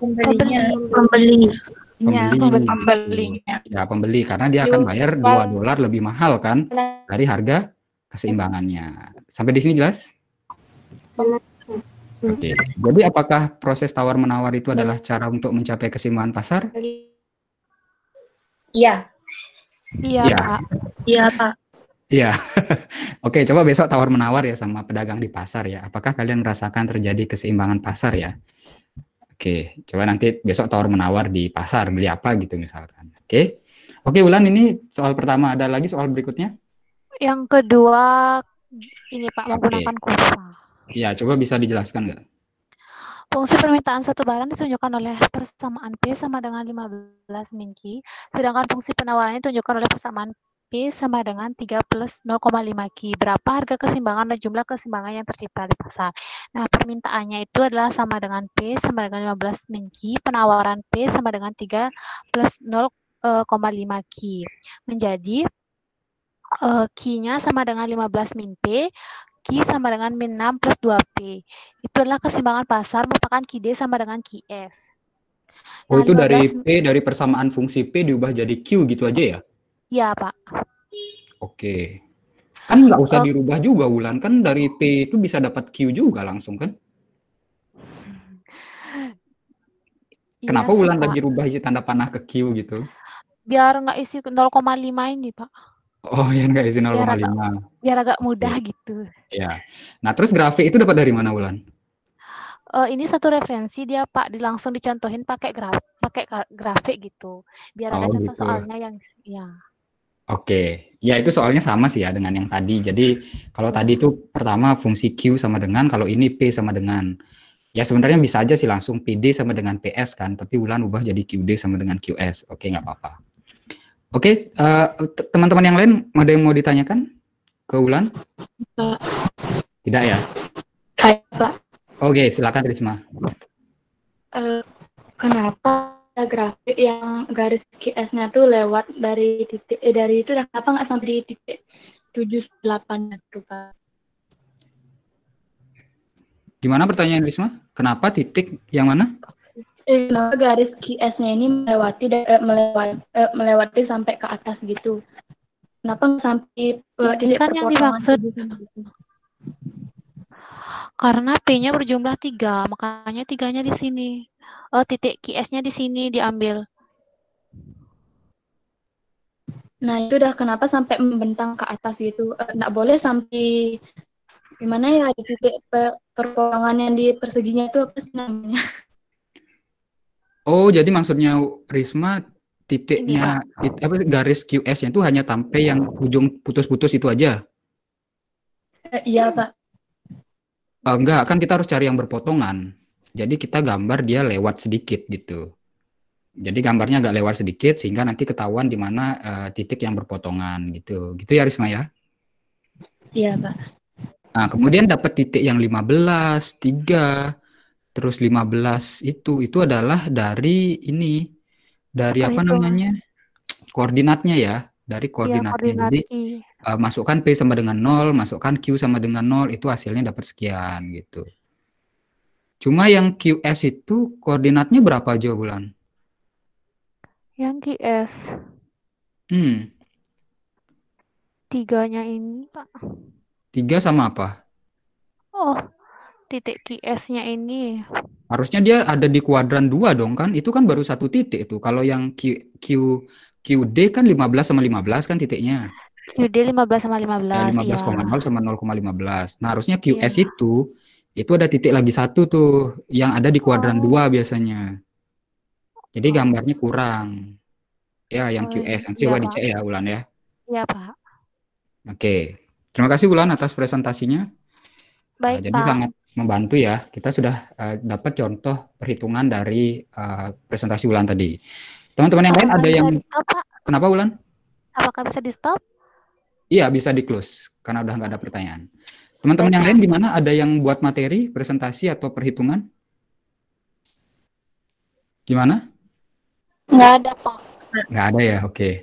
Pembelinya. Pembeli. Iya, pembeli, iya, ya, pembeli. Ya, pembeli karena dia akan bayar dua dolar lebih mahal kan iya. dari harga keseimbangannya. Sampai di sini jelas? Oke. Okay. Jadi apakah proses tawar menawar itu adalah cara untuk mencapai keseimbangan pasar? Iya. Iya, ya. Pak. Iya, Pak. Oke, coba besok tawar menawar ya sama pedagang di pasar ya. Apakah kalian merasakan terjadi keseimbangan pasar ya? Oke, coba nanti besok tawar menawar di pasar beli apa gitu misalkan. Oke. Oke, Ulan ini soal pertama ada lagi soal berikutnya? Yang kedua ini Pak menggunakan kurva. Iya, coba bisa dijelaskan nggak? Fungsi permintaan satu barang ditunjukkan oleh persamaan P sama dengan 15 Q, sedangkan fungsi penawarannya ditunjukkan oleh persamaan P sama dengan 3 plus 0,5Q. Berapa harga keseimbangan dan jumlah keseimbangan yang tercipta di pasar? Nah, permintaannya itu adalah sama dengan P sama dengan 15 min Q. Penawaran P sama dengan 3 plus 0,5Q. Eh, Menjadi uh, eh, Q-nya sama dengan 15 min P. Q sama dengan min 6 plus 2P. Itu adalah kesimbangan pasar merupakan QD sama dengan QS. Oh, nah, itu dari P, dari persamaan fungsi P diubah jadi Q gitu aja ya? Iya, Pak. Oke. Kan nggak usah oh. dirubah juga, Wulan. Kan dari P itu bisa dapat Q juga langsung, kan? Iya Kenapa iya, Wulan tak dirubah rubah isi tanda panah ke Q gitu? Biar nggak isi 0,5 ini, Pak. Oh, ya nggak isi 0,5. Biar, agak, biar agak mudah ya. gitu. Ya. Nah, terus grafik itu dapat dari mana, Wulan? uh, ini satu referensi dia Pak dilangsung dicontohin pakai grafik, pakai grafik gitu biar oh, ada contoh gitu. Ya. soalnya yang ya Oke, ya itu soalnya sama sih ya dengan yang tadi. Jadi kalau tadi itu pertama fungsi Q sama dengan, kalau ini P sama dengan. Ya sebenarnya bisa aja sih langsung PD sama dengan PS kan, tapi Wulan ubah jadi QD sama dengan QS. Oke, nggak apa-apa. Oke, uh, teman-teman yang lain ada yang mau ditanyakan ke Ulan? Tidak ya? Saya, Pak. Oke, silakan Risma. Uh, kenapa grafik yang garis QS-nya tuh lewat dari titik eh dari itu kenapa nggak sampai di titik tujuh delapan itu pak? Gimana pertanyaan Risma? Kenapa titik yang mana? Eh, kenapa garis QS-nya ini melewati eh, melewati eh, melewati sampai ke atas gitu? Kenapa nggak sampai eh, titik kan yang dimaksud? Karena P-nya berjumlah 3, makanya tiganya di sini. Oh, titik QS-nya di sini diambil. Nah, itu udah kenapa sampai membentang ke atas gitu. Eh, nggak boleh sampai gimana ya di titik perpotongan yang di perseginya itu apa sih namanya? Oh, jadi maksudnya Risma titiknya tit, iya. apa garis QS nya itu hanya sampai yang ujung putus-putus itu aja? Eh, iya, Pak. Uh, enggak, kan kita harus cari yang berpotongan. Jadi kita gambar dia lewat sedikit gitu. Jadi gambarnya agak lewat sedikit sehingga nanti ketahuan di mana uh, titik yang berpotongan gitu. Gitu ya Risma ya? Iya, Pak. Nah, kemudian dapat titik yang 15, 3, terus 15 itu itu adalah dari ini dari apa, apa namanya? Koordinatnya ya, dari iya, koordinatnya. Ya, koordinat Jadi uh, masukkan P sama dengan 0, masukkan Q sama dengan 0, itu hasilnya dapat sekian gitu. Cuma yang QS itu koordinatnya berapa aja bulan? Yang QS. Hmm. Tiganya ini, Pak. Tiga sama apa? Oh, titik QS-nya ini. Harusnya dia ada di kuadran dua dong kan? Itu kan baru satu titik itu. Kalau yang Q, Q, QD kan 15 sama 15 kan titiknya. QD 15 sama 15. Ya, 15,0 ya. sama 0,15. Nah, harusnya QS ya. itu itu ada titik lagi satu tuh yang ada di kuadran oh. 2 biasanya. Jadi oh. gambarnya kurang. Ya, yang oh, QS. Nanti ya, coba dicek ya, Ulan ya. Iya, Pak. Oke. Terima kasih Ulan atas presentasinya. Nah, Baik, nah, jadi Pak. sangat membantu ya. Kita sudah uh, dapat contoh perhitungan dari uh, presentasi Ulan tadi. Teman-teman yang lain ada yang di stop, Pak. Kenapa Ulan? Apakah bisa di stop? Iya, bisa di close karena udah nggak ada pertanyaan. Teman-teman yang lain gimana? Ada yang buat materi, presentasi atau perhitungan? Gimana? Nggak ada, Pak. Nggak ada ya, oke. Okay.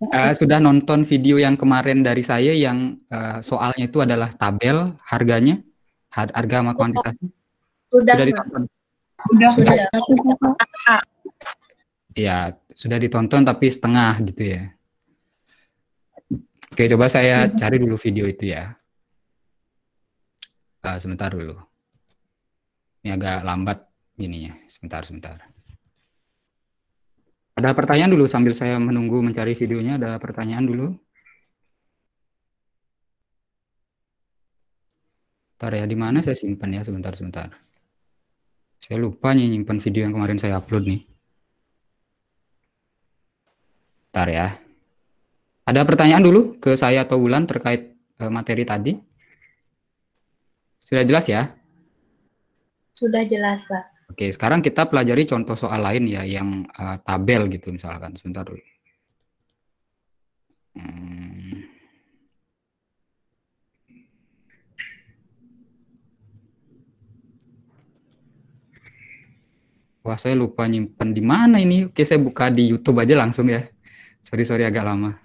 Uh, eh, sudah nonton video yang kemarin dari saya yang uh, soalnya itu adalah tabel harganya, harga sama Sudah, sudah ditonton. Sudah, sudah. sudah. Iya, sudah ditonton tapi setengah gitu ya. Oke, coba saya iya. cari dulu video itu ya. Uh, sebentar dulu. Ini agak lambat ya. Sebentar, sebentar. Ada pertanyaan dulu sambil saya menunggu mencari videonya. Ada pertanyaan dulu. Ntar ya, di mana saya simpan ya sebentar sebentar. Saya lupa nih nyimpan video yang kemarin saya upload nih. Ntar ya. Ada pertanyaan dulu ke saya atau Wulan terkait uh, materi tadi? Sudah jelas ya? Sudah jelas, Pak. Oke, sekarang kita pelajari contoh soal lain ya, yang uh, tabel gitu misalkan. Sebentar dulu. Hmm. Wah, saya lupa nyimpen di mana ini. Oke, saya buka di YouTube aja langsung ya. Sorry, sorry agak lama.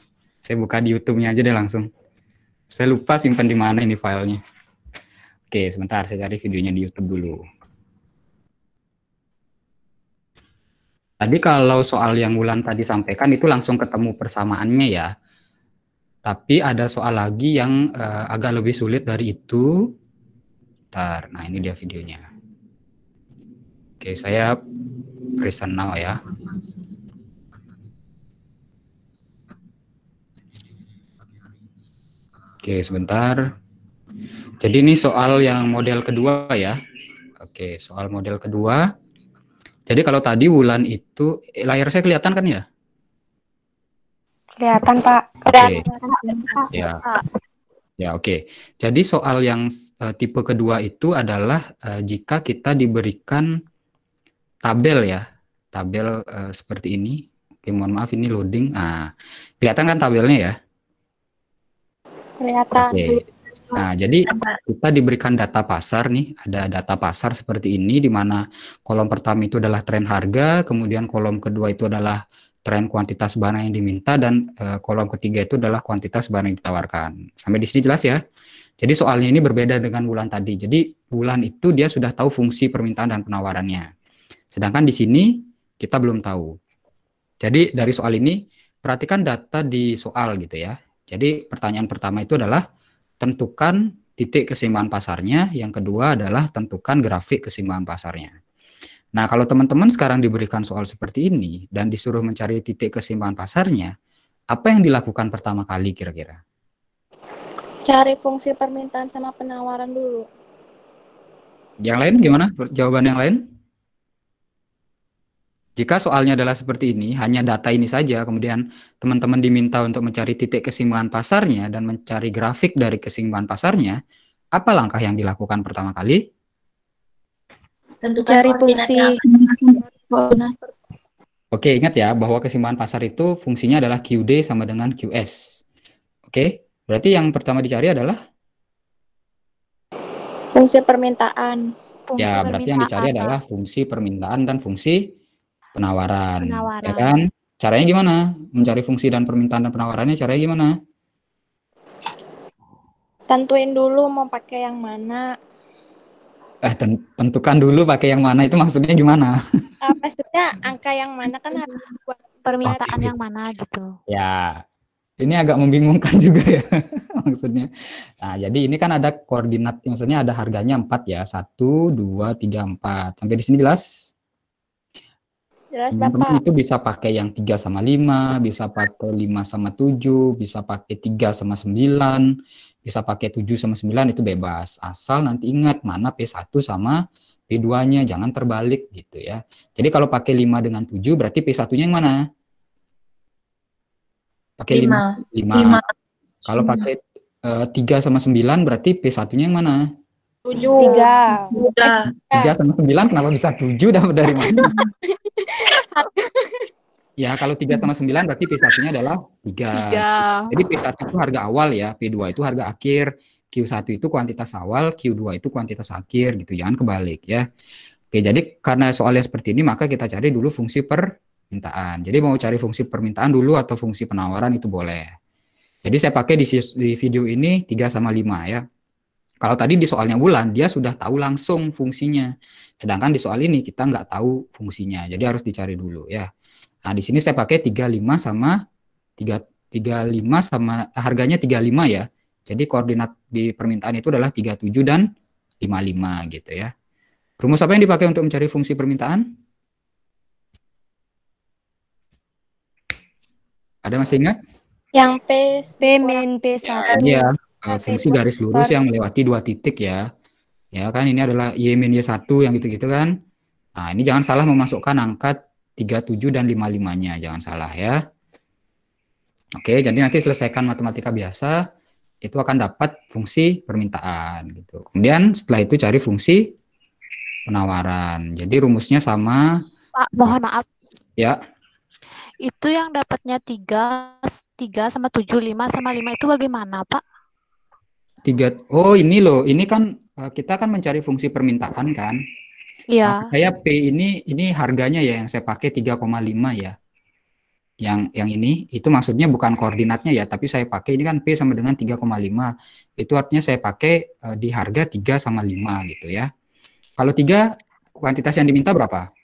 Saya buka di YouTube-nya aja deh langsung. Saya lupa simpan di mana ini filenya. Oke, sebentar saya cari videonya di YouTube dulu. Tadi kalau soal yang Wulan tadi sampaikan itu langsung ketemu persamaannya ya. Tapi ada soal lagi yang uh, agak lebih sulit dari itu. Bentar, nah ini dia videonya. Oke, saya present now ya. Oke, sebentar. Jadi ini soal yang model kedua ya. Oke, soal model kedua. Jadi kalau tadi Wulan itu eh, layar saya kelihatan kan ya? Kelihatan, Pak. Oke. Ya. Ya, oke. Jadi soal yang uh, tipe kedua itu adalah uh, jika kita diberikan tabel ya. Tabel uh, seperti ini. Oke, mohon maaf ini loading. Ah, kelihatan kan tabelnya ya? Kelihatan. Okay. Nah, jadi kita diberikan data pasar nih, ada data pasar seperti ini di mana kolom pertama itu adalah tren harga, kemudian kolom kedua itu adalah tren kuantitas barang yang diminta dan e, kolom ketiga itu adalah kuantitas barang yang ditawarkan. Sampai di sini jelas ya. Jadi soalnya ini berbeda dengan bulan tadi. Jadi bulan itu dia sudah tahu fungsi permintaan dan penawarannya. Sedangkan di sini kita belum tahu. Jadi dari soal ini perhatikan data di soal gitu ya. Jadi pertanyaan pertama itu adalah tentukan titik keseimbangan pasarnya, yang kedua adalah tentukan grafik keseimbangan pasarnya. Nah, kalau teman-teman sekarang diberikan soal seperti ini dan disuruh mencari titik keseimbangan pasarnya, apa yang dilakukan pertama kali kira-kira? Cari fungsi permintaan sama penawaran dulu. Yang lain gimana? Jawaban yang lain? Jika soalnya adalah seperti ini, hanya data ini saja, kemudian teman-teman diminta untuk mencari titik keseimbangan pasarnya dan mencari grafik dari keseimbangan pasarnya, apa langkah yang dilakukan pertama kali? Tentukan cari fungsi. Oke, ingat ya bahwa keseimbangan pasar itu fungsinya adalah QD sama dengan QS. Oke, berarti yang pertama dicari adalah fungsi permintaan. Ya, fungsi ya, berarti permintaan. yang dicari adalah fungsi permintaan dan fungsi Penawaran, Penawaran. ya kan? Caranya gimana? Mencari fungsi dan permintaan dan penawarannya caranya gimana? Tentuin dulu mau pakai yang mana. Eh, tentukan dulu pakai yang mana itu maksudnya gimana? Uh, maksudnya angka yang mana kan harus buat permintaan okay. yang mana gitu. Ya, ini agak membingungkan juga ya maksudnya. Nah, jadi ini kan ada koordinat, maksudnya ada harganya 4 ya. 1, 2, 3, 4. Sampai di sini jelas? Jelas Bapak. Teman itu bisa pakai yang 3 sama 5, bisa pakai 5 sama 7, bisa pakai 3 sama 9, bisa pakai 7 sama 9 itu bebas. Asal nanti ingat mana P1 sama P2-nya, jangan terbalik gitu ya. Jadi kalau pakai 5 dengan 7 berarti P1-nya yang mana? Pakai 5. 5. 5. 5. Kalau pakai uh, eh, 3 sama 9 berarti P1-nya yang mana? Tujuh. Tiga. Tiga. Eh, tiga sama sembilan kenapa bisa tujuh dari mana? ya kalau tiga sama sembilan berarti P1-nya adalah tiga. tiga. Jadi P1 itu harga awal ya, P2 itu harga akhir, Q1 itu kuantitas awal, Q2 itu kuantitas akhir gitu, jangan kebalik ya. Oke, jadi karena soalnya seperti ini maka kita cari dulu fungsi permintaan. Jadi mau cari fungsi permintaan dulu atau fungsi penawaran itu boleh. Jadi saya pakai di, di video ini 3 sama 5 ya. Kalau tadi di soalnya Wulan, dia sudah tahu langsung fungsinya. Sedangkan di soal ini kita nggak tahu fungsinya. Jadi harus dicari dulu ya. Nah, di sini saya pakai 35 sama 3 35 sama harganya 35 ya. Jadi koordinat di permintaan itu adalah 37 dan 55 gitu ya. Rumus apa yang dipakai untuk mencari fungsi permintaan? Ada masih ingat? Yang P, P min P sama uh, fungsi garis lurus yang melewati dua titik ya. Ya kan ini adalah y min y1 yang gitu-gitu kan. Nah, ini jangan salah memasukkan angka 37 dan 55-nya, jangan salah ya. Oke, jadi nanti selesaikan matematika biasa itu akan dapat fungsi permintaan gitu. Kemudian setelah itu cari fungsi penawaran. Jadi rumusnya sama. Pak, mohon maaf. Ya. Itu yang dapatnya 3, 3 sama 7, 5 sama 5 itu bagaimana, Pak? tiga oh ini loh ini kan eh, kita kan mencari fungsi permintaan kan iya nah, saya p ini ini harganya ya yang saya pakai 3,5 ya yang yang ini itu maksudnya bukan koordinatnya ya tapi saya pakai ini kan p sama dengan 3,5 itu artinya saya pakai uh, di harga 3 sama 5 gitu ya kalau tiga kuantitas yang diminta berapa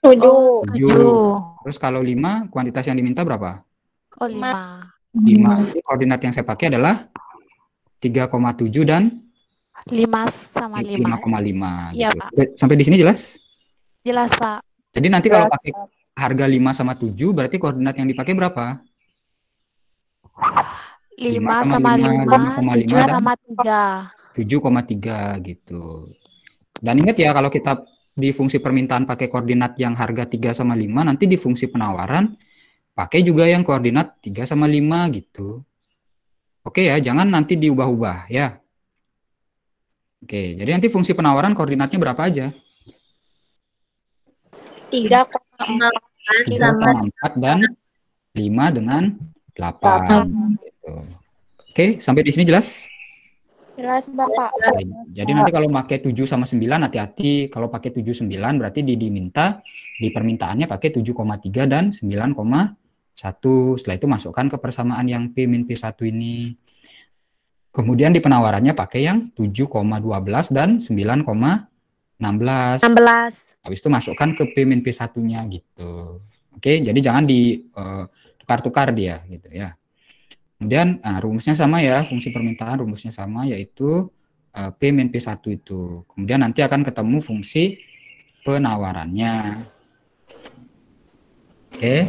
7 oh, 7 terus kalau 5 kuantitas yang diminta berapa oh, 5 di mana koordinat yang saya pakai adalah 3,7 dan 5 sama 5. 5,5 ya, gitu. Pak. Sampai di sini jelas? Jelas, Pak. Jadi nanti jelas, kalau pakai Pak. harga 5 sama 7 berarti koordinat yang dipakai berapa? 5, 5 sama 5, 5, 5, 5 sama 3. 7,3 gitu. Dan ingat ya kalau kita di fungsi permintaan pakai koordinat yang harga 3 sama 5 nanti di fungsi penawaran pakai juga yang koordinat 3 sama 5 gitu. Oke ya, jangan nanti diubah-ubah ya. Oke, jadi nanti fungsi penawaran koordinatnya berapa aja? 3,4 dan 5 dengan 8. Gitu. Oke, sampai di sini jelas? Jelas, Bapak. Jadi nanti kalau pakai 7 sama 9 hati-hati. Kalau pakai 7 9 berarti di diminta di permintaannya pakai 7,3 dan 9,8 satu setelah itu masukkan ke persamaan yang P min P1 ini kemudian di penawarannya pakai yang 7,12 dan 9,16 16 habis itu masukkan ke P min P1 nya gitu oke jadi jangan di tukar eh, tukar-tukar dia gitu ya kemudian nah, rumusnya sama ya fungsi permintaan rumusnya sama yaitu uh, P min P1 itu kemudian nanti akan ketemu fungsi penawarannya oke okay.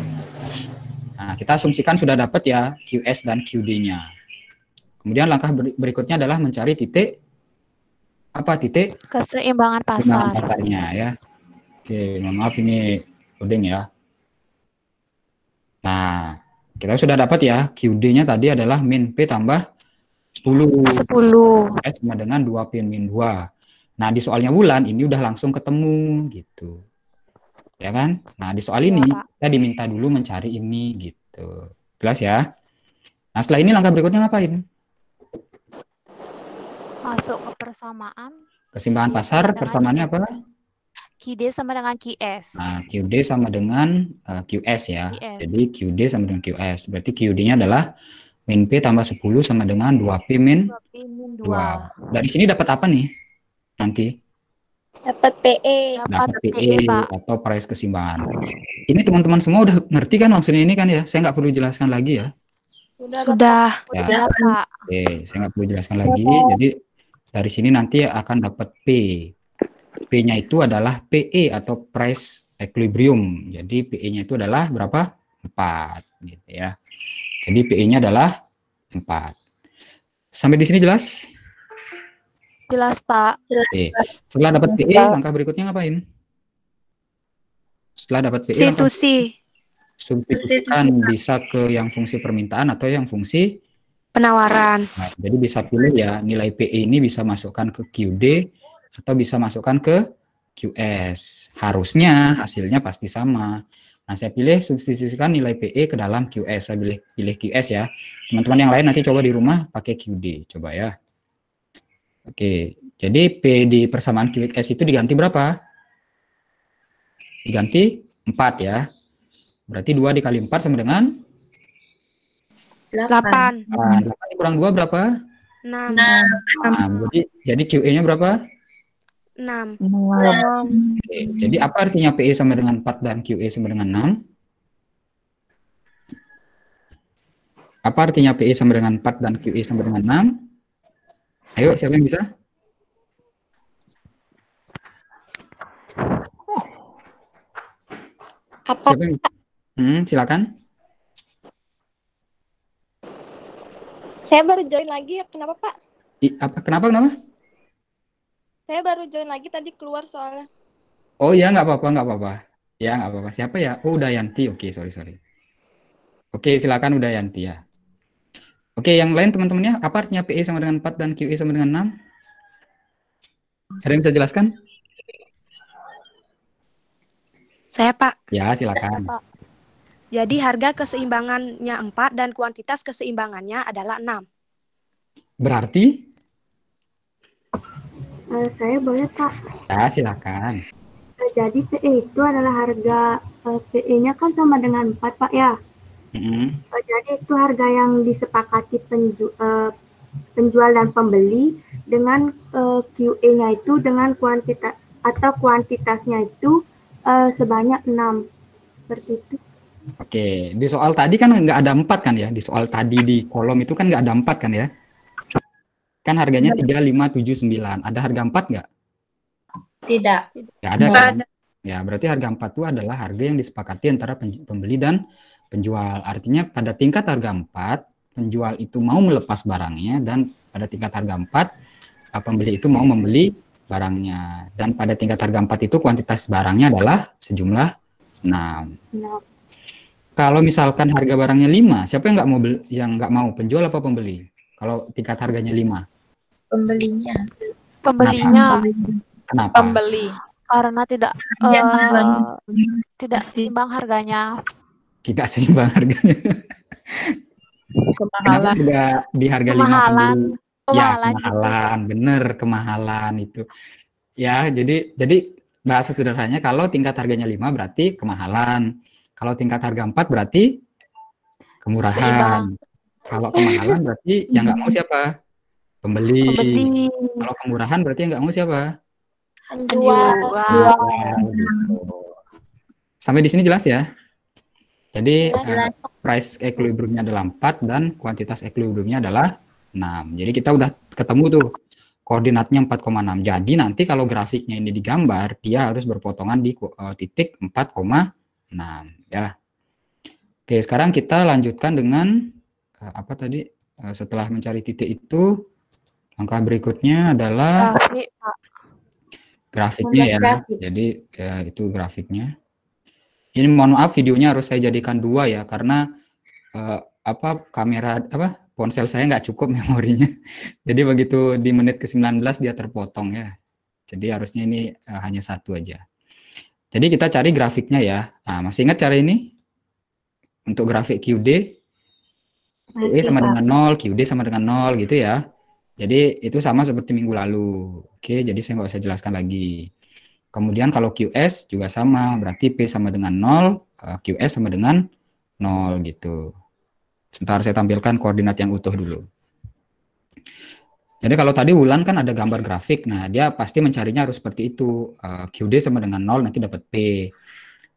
Nah, kita asumsikan sudah dapat ya QS dan QD-nya. Kemudian langkah berikutnya adalah mencari titik apa titik keseimbangan pasar. Keseimbangan pasarnya ya. Oke, mohon maaf ini coding ya. Nah, kita sudah dapat ya QD-nya tadi adalah min P tambah 10. 10. S sama dengan 2 P min 2. Nah, di soalnya bulan ini udah langsung ketemu gitu ya kan? Nah, di soal ini ya, kita diminta dulu mencari ini gitu. Jelas ya? Nah, setelah ini langkah berikutnya ngapain? Masuk ke persamaan. Kesimpangan Kide pasar, persamaannya apa? QD sama dengan QS. Nah, QD sama dengan uh, eh, QS ya. QS. Jadi QD sama dengan QS. Berarti QD-nya adalah min P tambah 10 sama dengan 2P min, 2P min 2. 2. Dari sini dapat apa nih nanti? Dapat PE. Dapat PE, PE atau price kesimbangan. Ini teman-teman semua udah ngerti kan maksudnya ini kan ya? Saya nggak perlu jelaskan lagi ya. Sudah. ya. Sudah Pak. Oke, saya nggak perlu jelaskan lagi. Jadi dari sini nanti akan dapat P. P-nya itu adalah PE atau price equilibrium. Jadi PE-nya itu adalah berapa? 4 gitu ya. Jadi PE-nya adalah 4. Sampai di sini jelas? Jelas, Pak. Oke. Setelah dapat PE, langkah berikutnya ngapain? Setelah dapat PE, institusi. Substitusikan bisa ke yang fungsi permintaan atau yang fungsi penawaran. Nah, jadi bisa pilih ya nilai PE ini bisa masukkan ke QD atau bisa masukkan ke QS. Harusnya hasilnya pasti sama. Nah, saya pilih substitusikan nilai PE ke dalam QS. Saya pilih, pilih QS ya. Teman-teman yang lain nanti coba di rumah pakai QD. Coba ya. Oke, jadi P di persamaan Q S itu diganti berapa? Diganti 4 ya. Berarti 2 dikali 4 sama dengan? 8. 8, 8 kurang 2 berapa? 6. 6. 6. Jadi, jadi QE-nya berapa? 6. 6. Oke, jadi apa artinya PE sama dengan 4 dan QE sama dengan 6? Apa artinya PE sama dengan 4 dan QE sama dengan 6? Ayo, siapa yang bisa? Apa? Siapa yang... Hmm, silakan. Saya baru join lagi, ya, kenapa Pak? I, apa, kenapa, kenapa? Saya baru join lagi tadi keluar soalnya. Oh ya, nggak apa-apa, nggak apa-apa. Ya, nggak apa-apa. Siapa ya? Oh, Udayanti. Oke, okay, sorry, sorry. Oke, okay, silakan Udayanti ya. Oke, yang lain teman-temannya, apa artinya PE sama dengan 4 dan QE sama dengan 6? Ada yang bisa jelaskan? Saya, Pak. Ya, silakan. Saya, Pak. Jadi harga keseimbangannya 4 dan kuantitas keseimbangannya adalah 6. Berarti? Eh, saya boleh, Pak. Ya, silakan. Eh, jadi PE itu adalah harga uh, eh, PE-nya kan sama dengan 4, Pak, ya? Mm-hmm. Oh, jadi itu harga yang disepakati penju, eh, penjual dan pembeli dengan uh, eh, QA-nya itu dengan kuantitas atau kuantitasnya itu eh, sebanyak 6 seperti itu. Oke, di soal tadi kan nggak ada empat kan ya? Di soal tadi di kolom itu kan nggak ada empat kan ya? Kan harganya tiga lima tujuh sembilan. Ada harga empat nggak? Tidak. Tidak ada. Kan? Ya berarti harga empat itu adalah harga yang disepakati antara pembeli dan penjual. Artinya pada tingkat harga 4, penjual itu mau melepas barangnya dan pada tingkat harga 4 eh, pembeli itu mau membeli barangnya. Dan pada tingkat harga 4 itu kuantitas barangnya adalah sejumlah 6. Kalau misalkan harga barangnya 5, siapa yang nggak mau yang nggak mau penjual apa pembeli? Kalau tingkat harganya 5? Pembelinya. Pembelinya. Kenapa? Pembeli karena tidak uh, tidak seimbang harganya kita seimbang harganya. Kemahalan. tidak di harga lima puluh. Ya, kemahalan, gitu. bener kemahalan itu. Ya, jadi jadi bahasa sederhananya kalau tingkat harganya lima berarti kemahalan. Kalau tingkat harga empat berarti kemurahan. Seimbang. Kalau kemahalan berarti yang nggak mau siapa? Pembeli. Pembeli. Kalau kemurahan berarti yang nggak mau siapa? Penjual. Gitu. Sampai di sini jelas ya? Jadi uh, price equilibriumnya adalah 4 dan kuantitas equilibriumnya adalah 6. Jadi kita udah ketemu tuh koordinatnya 4,6. Jadi nanti kalau grafiknya ini digambar, dia harus berpotongan di uh, titik 4,6 ya. Oke, sekarang kita lanjutkan dengan uh, apa tadi? Uh, setelah mencari titik itu langkah berikutnya adalah grafiknya ya. Jadi ya, itu grafiknya. Ini mohon maaf videonya harus saya jadikan dua ya karena eh, apa kamera apa ponsel saya nggak cukup memorinya. Jadi begitu di menit ke-19 dia terpotong ya. Jadi harusnya ini eh, hanya satu aja. Jadi kita cari grafiknya ya. Nah, masih ingat cara ini? Untuk grafik QD QE sama dengan 0, QD sama dengan 0 gitu ya. Jadi itu sama seperti minggu lalu. Oke, jadi saya nggak usah jelaskan lagi. Kemudian kalau QS juga sama, berarti P sama dengan 0, eh, QS sama dengan 0 gitu. Sebentar saya tampilkan koordinat yang utuh dulu. Jadi kalau tadi Wulan kan ada gambar grafik, nah dia pasti mencarinya harus seperti itu. Eh, QD sama dengan 0 nanti dapat P.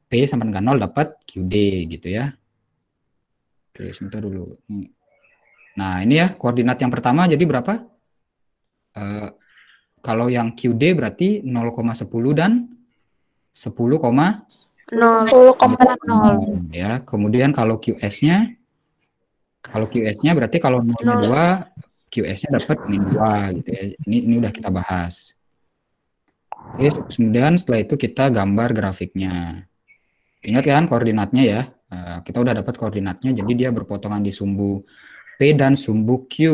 P sama dengan 0 dapat QD gitu ya. Oke, sebentar dulu. Nah, ini ya koordinat yang pertama jadi berapa? Eh, kalau yang QD berarti 0,10 dan 10, 0,0 Ya, kemudian kalau QS-nya kalau QS-nya berarti kalau 0 2 QS-nya dapat 2 gitu ya. Ini ini udah kita bahas. Oke, kemudian setelah itu kita gambar grafiknya. Ingat kan koordinatnya ya. Eh, kita udah dapat koordinatnya jadi dia berpotongan di sumbu P dan sumbu Q.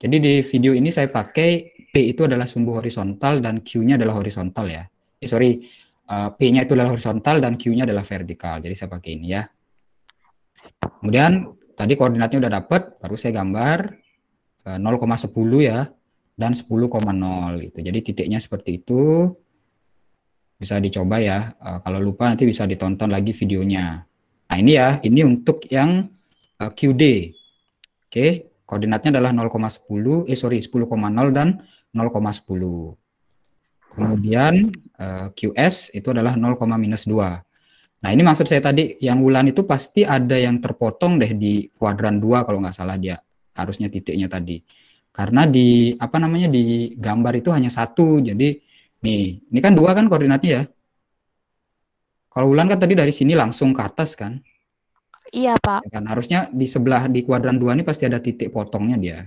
Jadi di video ini saya pakai P itu adalah sumbu horizontal dan Q-nya adalah horizontal ya. Eh, sorry, eh, P-nya itu adalah horizontal dan Q-nya adalah vertikal. Jadi saya pakai ini ya. Kemudian tadi koordinatnya udah dapet, baru saya gambar 0,10 eh, ya dan 10,0 gitu. Jadi titiknya seperti itu. Bisa dicoba ya. Eh, kalau lupa nanti bisa ditonton lagi videonya. Nah, ini ya, ini untuk yang QD. Oke, koordinatnya adalah 0,10, eh sorry 10,0 dan 0,10. Kemudian eh, QS itu adalah 0, minus 2. Nah, ini maksud saya tadi yang wulan itu pasti ada yang terpotong deh di kuadran 2 kalau nggak salah dia harusnya titiknya tadi. Karena di apa namanya di gambar itu hanya satu. Jadi nih, ini kan dua kan koordinatnya ya. Kalau wulan kan tadi dari sini langsung ke atas kan? Iya, Pak. Ya kan harusnya di sebelah di kuadran 2 ini pasti ada titik potongnya dia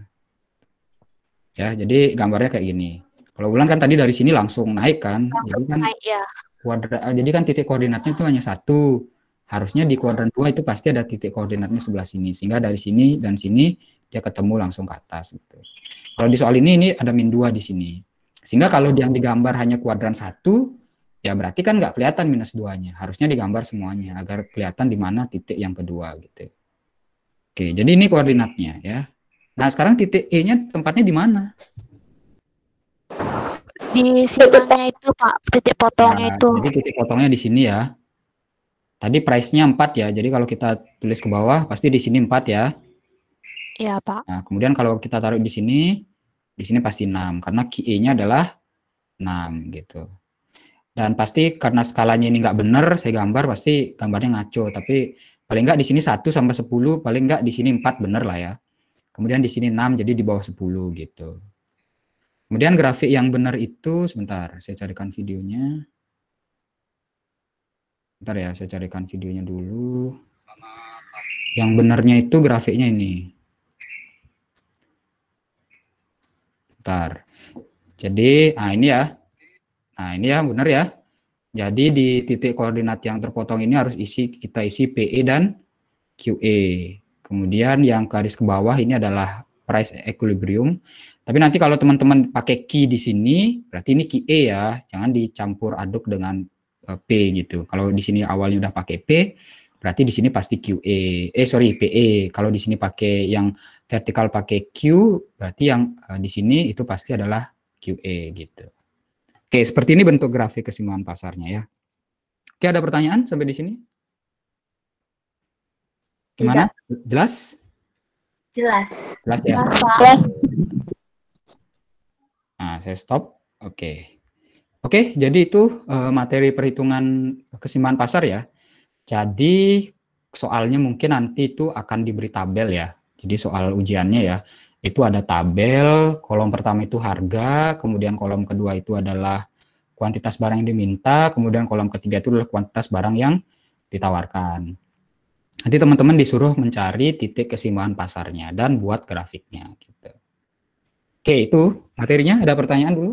ya jadi gambarnya kayak gini kalau bulan kan tadi dari sini langsung naik kan jadi kan naik, ya. kuadra, eh, jadi kan titik koordinatnya itu hanya satu harusnya di kuadran dua itu pasti ada titik koordinatnya sebelah sini sehingga dari sini dan sini dia ketemu langsung ke atas gitu kalau di soal ini ini ada min dua di sini sehingga kalau yang digambar hanya kuadran satu ya berarti kan nggak kelihatan minus duanya harusnya digambar semuanya agar kelihatan di mana titik yang kedua gitu oke jadi ini koordinatnya ya Nah, sekarang titik E-nya tempatnya di mana? Di sininya itu, Pak. Titik potongnya nah, itu. Jadi titik potongnya di sini ya. Tadi price-nya 4 ya. Jadi kalau kita tulis ke bawah, pasti di sini 4 ya. Iya, Pak. Nah, kemudian kalau kita taruh di sini, di sini pasti 6. Karena QE-nya adalah 6 gitu. Dan pasti karena skalanya ini nggak benar, saya gambar pasti gambarnya ngaco. Tapi paling nggak di sini 1 sampai 10, paling nggak di sini 4 benar lah ya. Kemudian di sini 6 jadi di bawah 10 gitu. Kemudian grafik yang benar itu sebentar, saya carikan videonya. Bentar ya, saya carikan videonya dulu. Yang benarnya itu grafiknya ini. Bentar. Jadi, ah ini ya. Nah, ini ya benar ya. Jadi di titik koordinat yang terpotong ini harus isi kita isi PE dan QE. Kemudian yang garis ke bawah ini adalah price equilibrium. Tapi nanti kalau teman-teman pakai key di sini, berarti ini key E ya, jangan dicampur aduk dengan eh, P gitu. Kalau di sini awalnya udah pakai P, berarti di sini pasti QE, eh sorry PE. Kalau di sini pakai yang vertikal pakai Q, berarti yang eh, di sini itu pasti adalah QE gitu. Oke, seperti ini bentuk grafik kesimbangan pasarnya ya. Oke, ada pertanyaan sampai di sini? Gimana? Tidak. Jelas? Jelas. Jelas ya. Jelas. Nah, saya stop. Oke. Okay. Oke, okay, jadi itu eh, materi perhitungan kesimpangan pasar ya. Jadi soalnya mungkin nanti itu akan diberi tabel ya. Jadi soal ujiannya ya, itu ada tabel, kolom pertama itu harga, kemudian kolom kedua itu adalah kuantitas barang yang diminta, kemudian kolom ketiga itu adalah kuantitas barang yang ditawarkan. Nanti teman-teman disuruh mencari titik kesimbangan pasarnya dan buat grafiknya gitu. Oke, itu materinya ada pertanyaan dulu?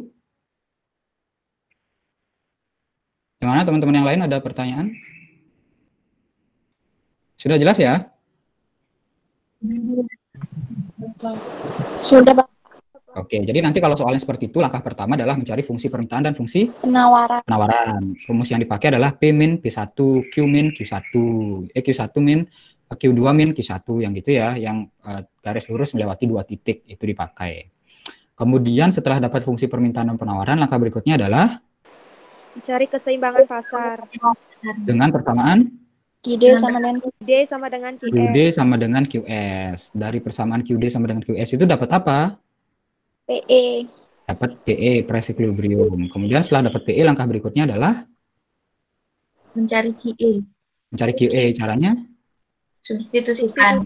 Gimana teman-teman yang lain ada pertanyaan? Sudah jelas ya? Sudah, Pak. Oke, jadi nanti kalau soalnya seperti itu, langkah pertama adalah mencari fungsi permintaan dan fungsi penawaran. Penawaran. Rumus yang dipakai adalah P min P1, Q min Q1, eh Q1 min eh, Q2 min Q1 yang gitu ya, yang eh, garis lurus melewati dua titik itu dipakai. Kemudian setelah dapat fungsi permintaan dan penawaran, langkah berikutnya adalah mencari keseimbangan pasar dengan persamaan QD sama dengan QD sama dengan QS. QD sama dengan QS. Dari persamaan QD sama dengan QS itu dapat apa? PE. Dapat PE, price equilibrium. Kemudian setelah dapat PE, langkah berikutnya adalah? Mencari QE. Mencari QE, caranya? Substitusikan.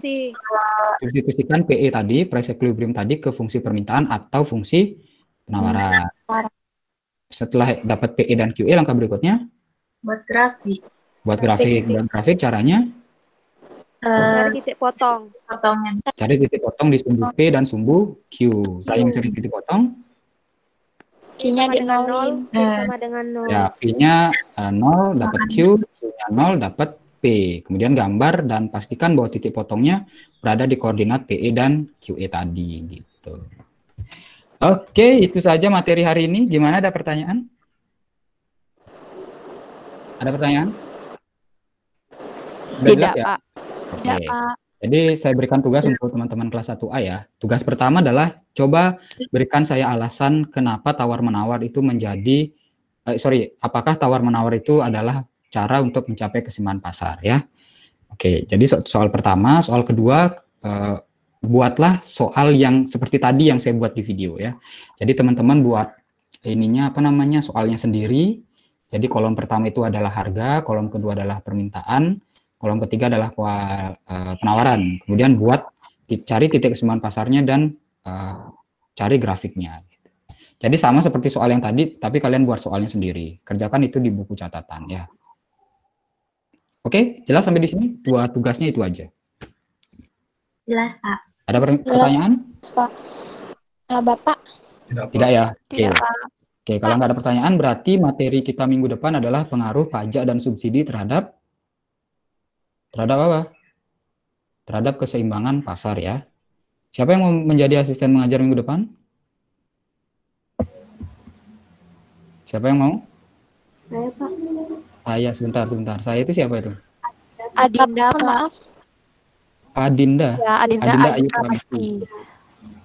Substitusikan PE tadi, price equilibrium tadi ke fungsi permintaan atau fungsi penawaran. Setelah dapat PE dan QE, langkah berikutnya? Buat grafik. Buat grafik. Buat grafik caranya? Eh, cari titik potong. Potongan. Cari titik potong di sumbu P dan sumbu Q. Saya cari titik potong. Q-nya di nol. Eh. Sama dengan nol. Ya, Q-nya uh, eh, nol dapat Q, Q-nya nol dapat P. Kemudian gambar dan pastikan bahwa titik potongnya berada di koordinat PE dan QE tadi gitu. Oke, itu saja materi hari ini. Gimana ada pertanyaan? Ada pertanyaan? Tidak, ya? Oke. Okay. Ya, jadi saya berikan tugas untuk teman-teman kelas 1A ya. Tugas pertama adalah coba berikan saya alasan kenapa tawar-menawar itu menjadi eh, sorry, apakah tawar-menawar itu adalah cara untuk mencapai keseimbangan pasar ya. Oke, jadi so soal pertama, soal kedua eh, buatlah soal yang seperti tadi yang saya buat di video ya. Jadi teman-teman buat ininya apa namanya soalnya sendiri. Jadi kolom pertama itu adalah harga, kolom kedua adalah permintaan, Kolom ketiga adalah eh, penawaran. Kemudian buat cari titik kesemuan pasarnya dan uh, cari grafiknya. Gitu. Jadi sama seperti soal yang tadi, tapi kalian buat soalnya sendiri. Kerjakan itu di buku catatan ya. Oke, jelas sampai di sini. Dua tugasnya itu aja. Jelas, Pak. Ada pertanyaan? Jelas, Pak. Nah, Bapak. Tidak, Tidak ya? Tidak, Oke. Pak. Oke, kalau nggak ada pertanyaan, berarti materi kita minggu depan adalah pengaruh pajak dan subsidi terhadap Terhadap apa? Terhadap keseimbangan pasar ya. Siapa yang mau menjadi asisten mengajar minggu depan? Siapa yang mau? Saya Pak. Saya ah, sebentar sebentar. Saya itu siapa itu? Adinda maaf. Adinda. Ya, Adinda, Adinda, Adinda Ayu Pramesti.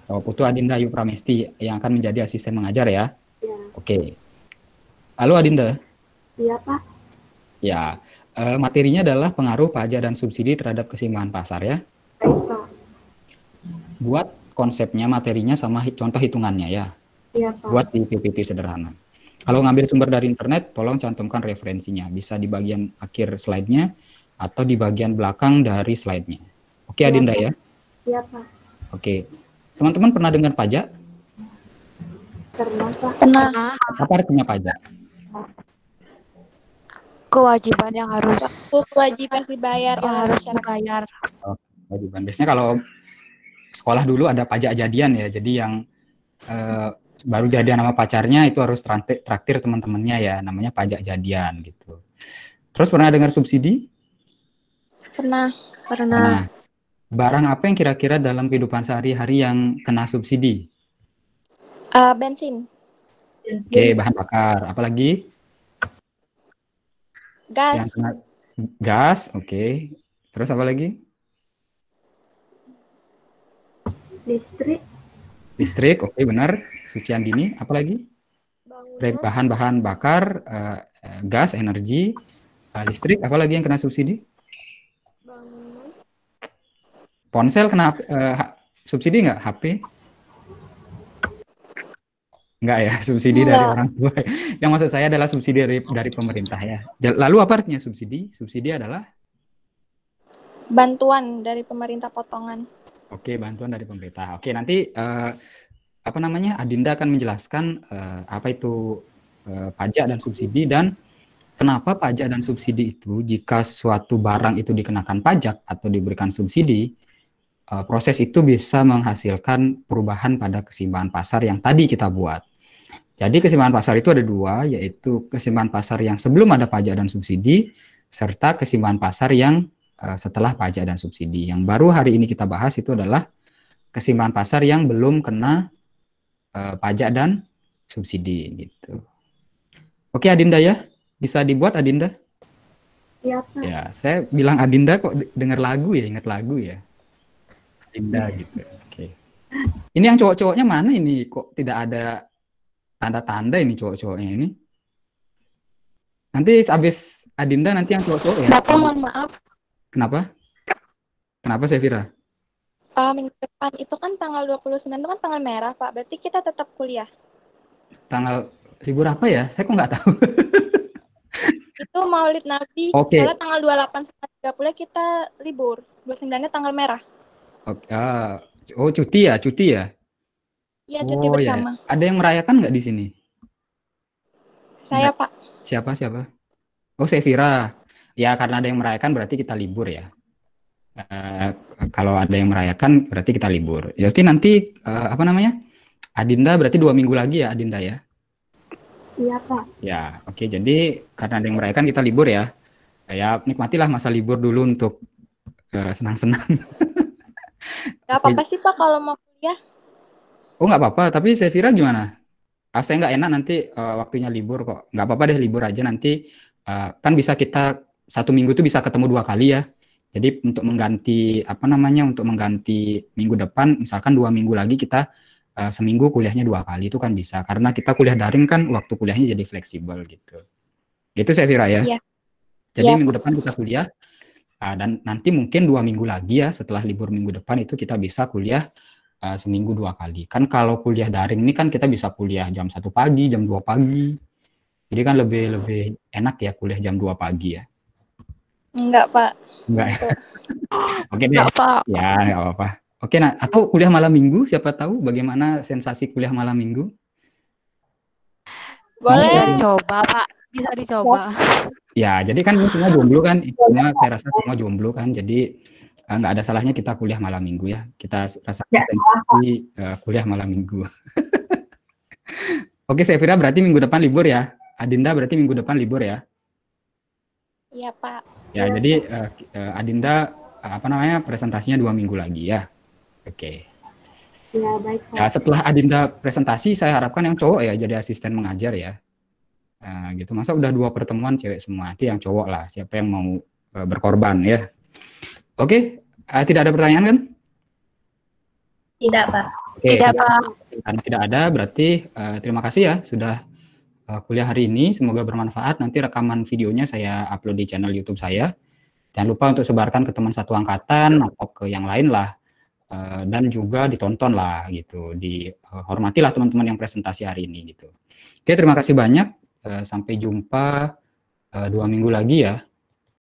Oh, Putu Adinda Ayu Pramesti yang akan menjadi asisten mengajar ya. ya. Oke. Halo Adinda. Iya Pak. Ya, uh, materinya adalah pengaruh pajak dan subsidi terhadap keseimbangan pasar ya. Buat konsepnya, materinya sama contoh hitungannya ya. Iya, Buat di PPT sederhana. Kalau ngambil sumber dari internet, tolong cantumkan referensinya. Bisa di bagian akhir slide-nya atau di bagian belakang dari slide-nya. Oke, ya, Adinda ya? Iya, Pak. Oke. Teman-teman pernah dengar pajak? Pernah, Pak. Pernah. Apa artinya pajak? kewajiban yang harus kewajiban dibayar yang harus dibayar. Oh, kewajiban. Biasanya kalau sekolah dulu ada pajak jadian ya. Jadi yang eh, baru jadian sama pacarnya itu harus traktir, traktir teman-temannya ya. Namanya pajak jadian gitu. Terus pernah dengar subsidi? Pernah, pernah. Nah, barang apa yang kira-kira dalam kehidupan sehari-hari yang kena subsidi? Uh, bensin. Oke, okay, bahan bakar. Apalagi? Gas. Yang kena gas, oke. Okay. Terus apa lagi? Listrik. Listrik, oke okay, benar. Sucian dini, apa lagi? Bahan-bahan bakar, uh, gas, energi, uh, listrik, apa lagi yang kena subsidi? Bangunan. Ponsel kena uh, subsidi nggak? HP? Enggak ya, subsidi Enggak. dari orang tua. Yang maksud saya adalah subsidi dari, dari pemerintah ya. Lalu apa artinya subsidi? Subsidi adalah bantuan dari pemerintah potongan. Oke, bantuan dari pemerintah. Oke, nanti uh, apa namanya? Adinda akan menjelaskan uh, apa itu uh, pajak dan subsidi dan kenapa pajak dan subsidi itu jika suatu barang itu dikenakan pajak atau diberikan subsidi, Eh, proses itu bisa menghasilkan perubahan pada kesimbangan pasar yang tadi kita buat. Jadi kesimbangan pasar itu ada dua, yaitu kesimbangan pasar yang sebelum ada pajak dan subsidi, serta kesimbangan pasar yang eh, setelah pajak dan subsidi. Yang baru hari ini kita bahas itu adalah kesimbangan pasar yang belum kena eh, pajak dan subsidi. gitu. Oke Adinda ya, bisa dibuat Adinda? Ya, ya saya bilang Adinda kok dengar lagu ya, ingat lagu ya. Indah iya. gitu. Ya. Oke. Okay. Ini yang cowok-cowoknya mana ini? Kok tidak ada tanda-tanda ini cowok-cowoknya ini? Nanti habis Adinda nanti yang cowok-cowok ya. Bapak mohon maaf. Kenapa? Kenapa Sevira? Uh, minggu depan itu kan tanggal 29 itu kan tanggal merah, Pak. Berarti kita tetap kuliah. Tanggal libur apa ya? Saya kok nggak tahu. itu Maulid Nabi. Oke. Okay. Tanggal 28 sampai 30 kita libur. 29-nya tanggal merah. Oke, ah, oh cuti ya, cuti ya? Iya, cuti oh, iya. bersama. Ya. Ada yang merayakan nggak di sini? Saya, Pak. Siapa, siapa? Oh, Sevira. Ya, karena ada yang merayakan berarti kita libur ya. Uh, kalau ada yang merayakan berarti kita libur. Jadi nanti uh, apa namanya? Adinda berarti dua minggu lagi ya Adinda ya? Iya Pak. Ya oke okay. jadi karena ada yang merayakan kita libur ya. Ya nikmatilah masa libur dulu untuk uh, senang-senang. Gak apa-apa sih Pak kalau mau kuliah. Oh nggak apa-apa, tapi Sevira gimana? Ah, saya nggak enak nanti uh, waktunya libur kok. Nggak apa-apa deh libur aja nanti. Uh, kan bisa kita satu minggu tuh bisa ketemu dua kali ya. Jadi untuk mengganti apa namanya untuk mengganti minggu depan, misalkan dua minggu lagi kita uh, seminggu kuliahnya dua kali itu kan bisa. Karena kita kuliah daring kan waktu kuliahnya jadi fleksibel gitu. Gitu Sevira ya. Iya. Jadi ya. minggu depan kita kuliah, Uh, dan nanti mungkin dua minggu lagi ya setelah libur minggu depan itu kita bisa kuliah uh, seminggu dua kali. Kan kalau kuliah daring ini kan kita bisa kuliah jam satu pagi, jam dua pagi. Jadi kan lebih lebih enak ya kuliah jam dua pagi ya. Enggak, Pak. Enggak. Gitu. Oke okay, apa Ya, enggak apa-apa. Oke, nah, atau kuliah malam minggu, siapa tahu bagaimana sensasi kuliah malam minggu? Boleh, Mau, coba, Pak. Bisa dicoba. Ya, jadi kan semua jomblo kan, intinya saya rasa semua jomblo kan, jadi eh, nggak ada salahnya kita kuliah malam minggu ya. Kita rasa ya. uh, kuliah malam minggu. Oke, Sevira berarti minggu depan libur ya. Adinda berarti minggu depan libur ya. Iya, Pak. Ya, iya. jadi uh, Adinda apa namanya presentasinya dua minggu lagi ya. Oke. Ya, baik. Pak. Ya, setelah Adinda presentasi, saya harapkan yang cowok ya jadi asisten mengajar ya. Nah, gitu. Masa udah dua pertemuan cewek semua, itu yang cowok lah. Siapa yang mau uh, berkorban ya? Oke, okay. Eh, tidak ada pertanyaan kan? Tidak, Pak. Okay, tidak, Pak. Karena tidak ada, berarti uh, terima kasih ya sudah uh, kuliah hari ini. Semoga bermanfaat. Nanti rekaman videonya saya upload di channel YouTube saya. Jangan lupa untuk sebarkan ke teman satu angkatan atau ke yang lain lah. dan juga ditonton lah gitu. Dihormatilah teman-teman yang presentasi hari ini gitu. Oke, terima kasih banyak. Eh, sampai jumpa eh, dua minggu lagi ya.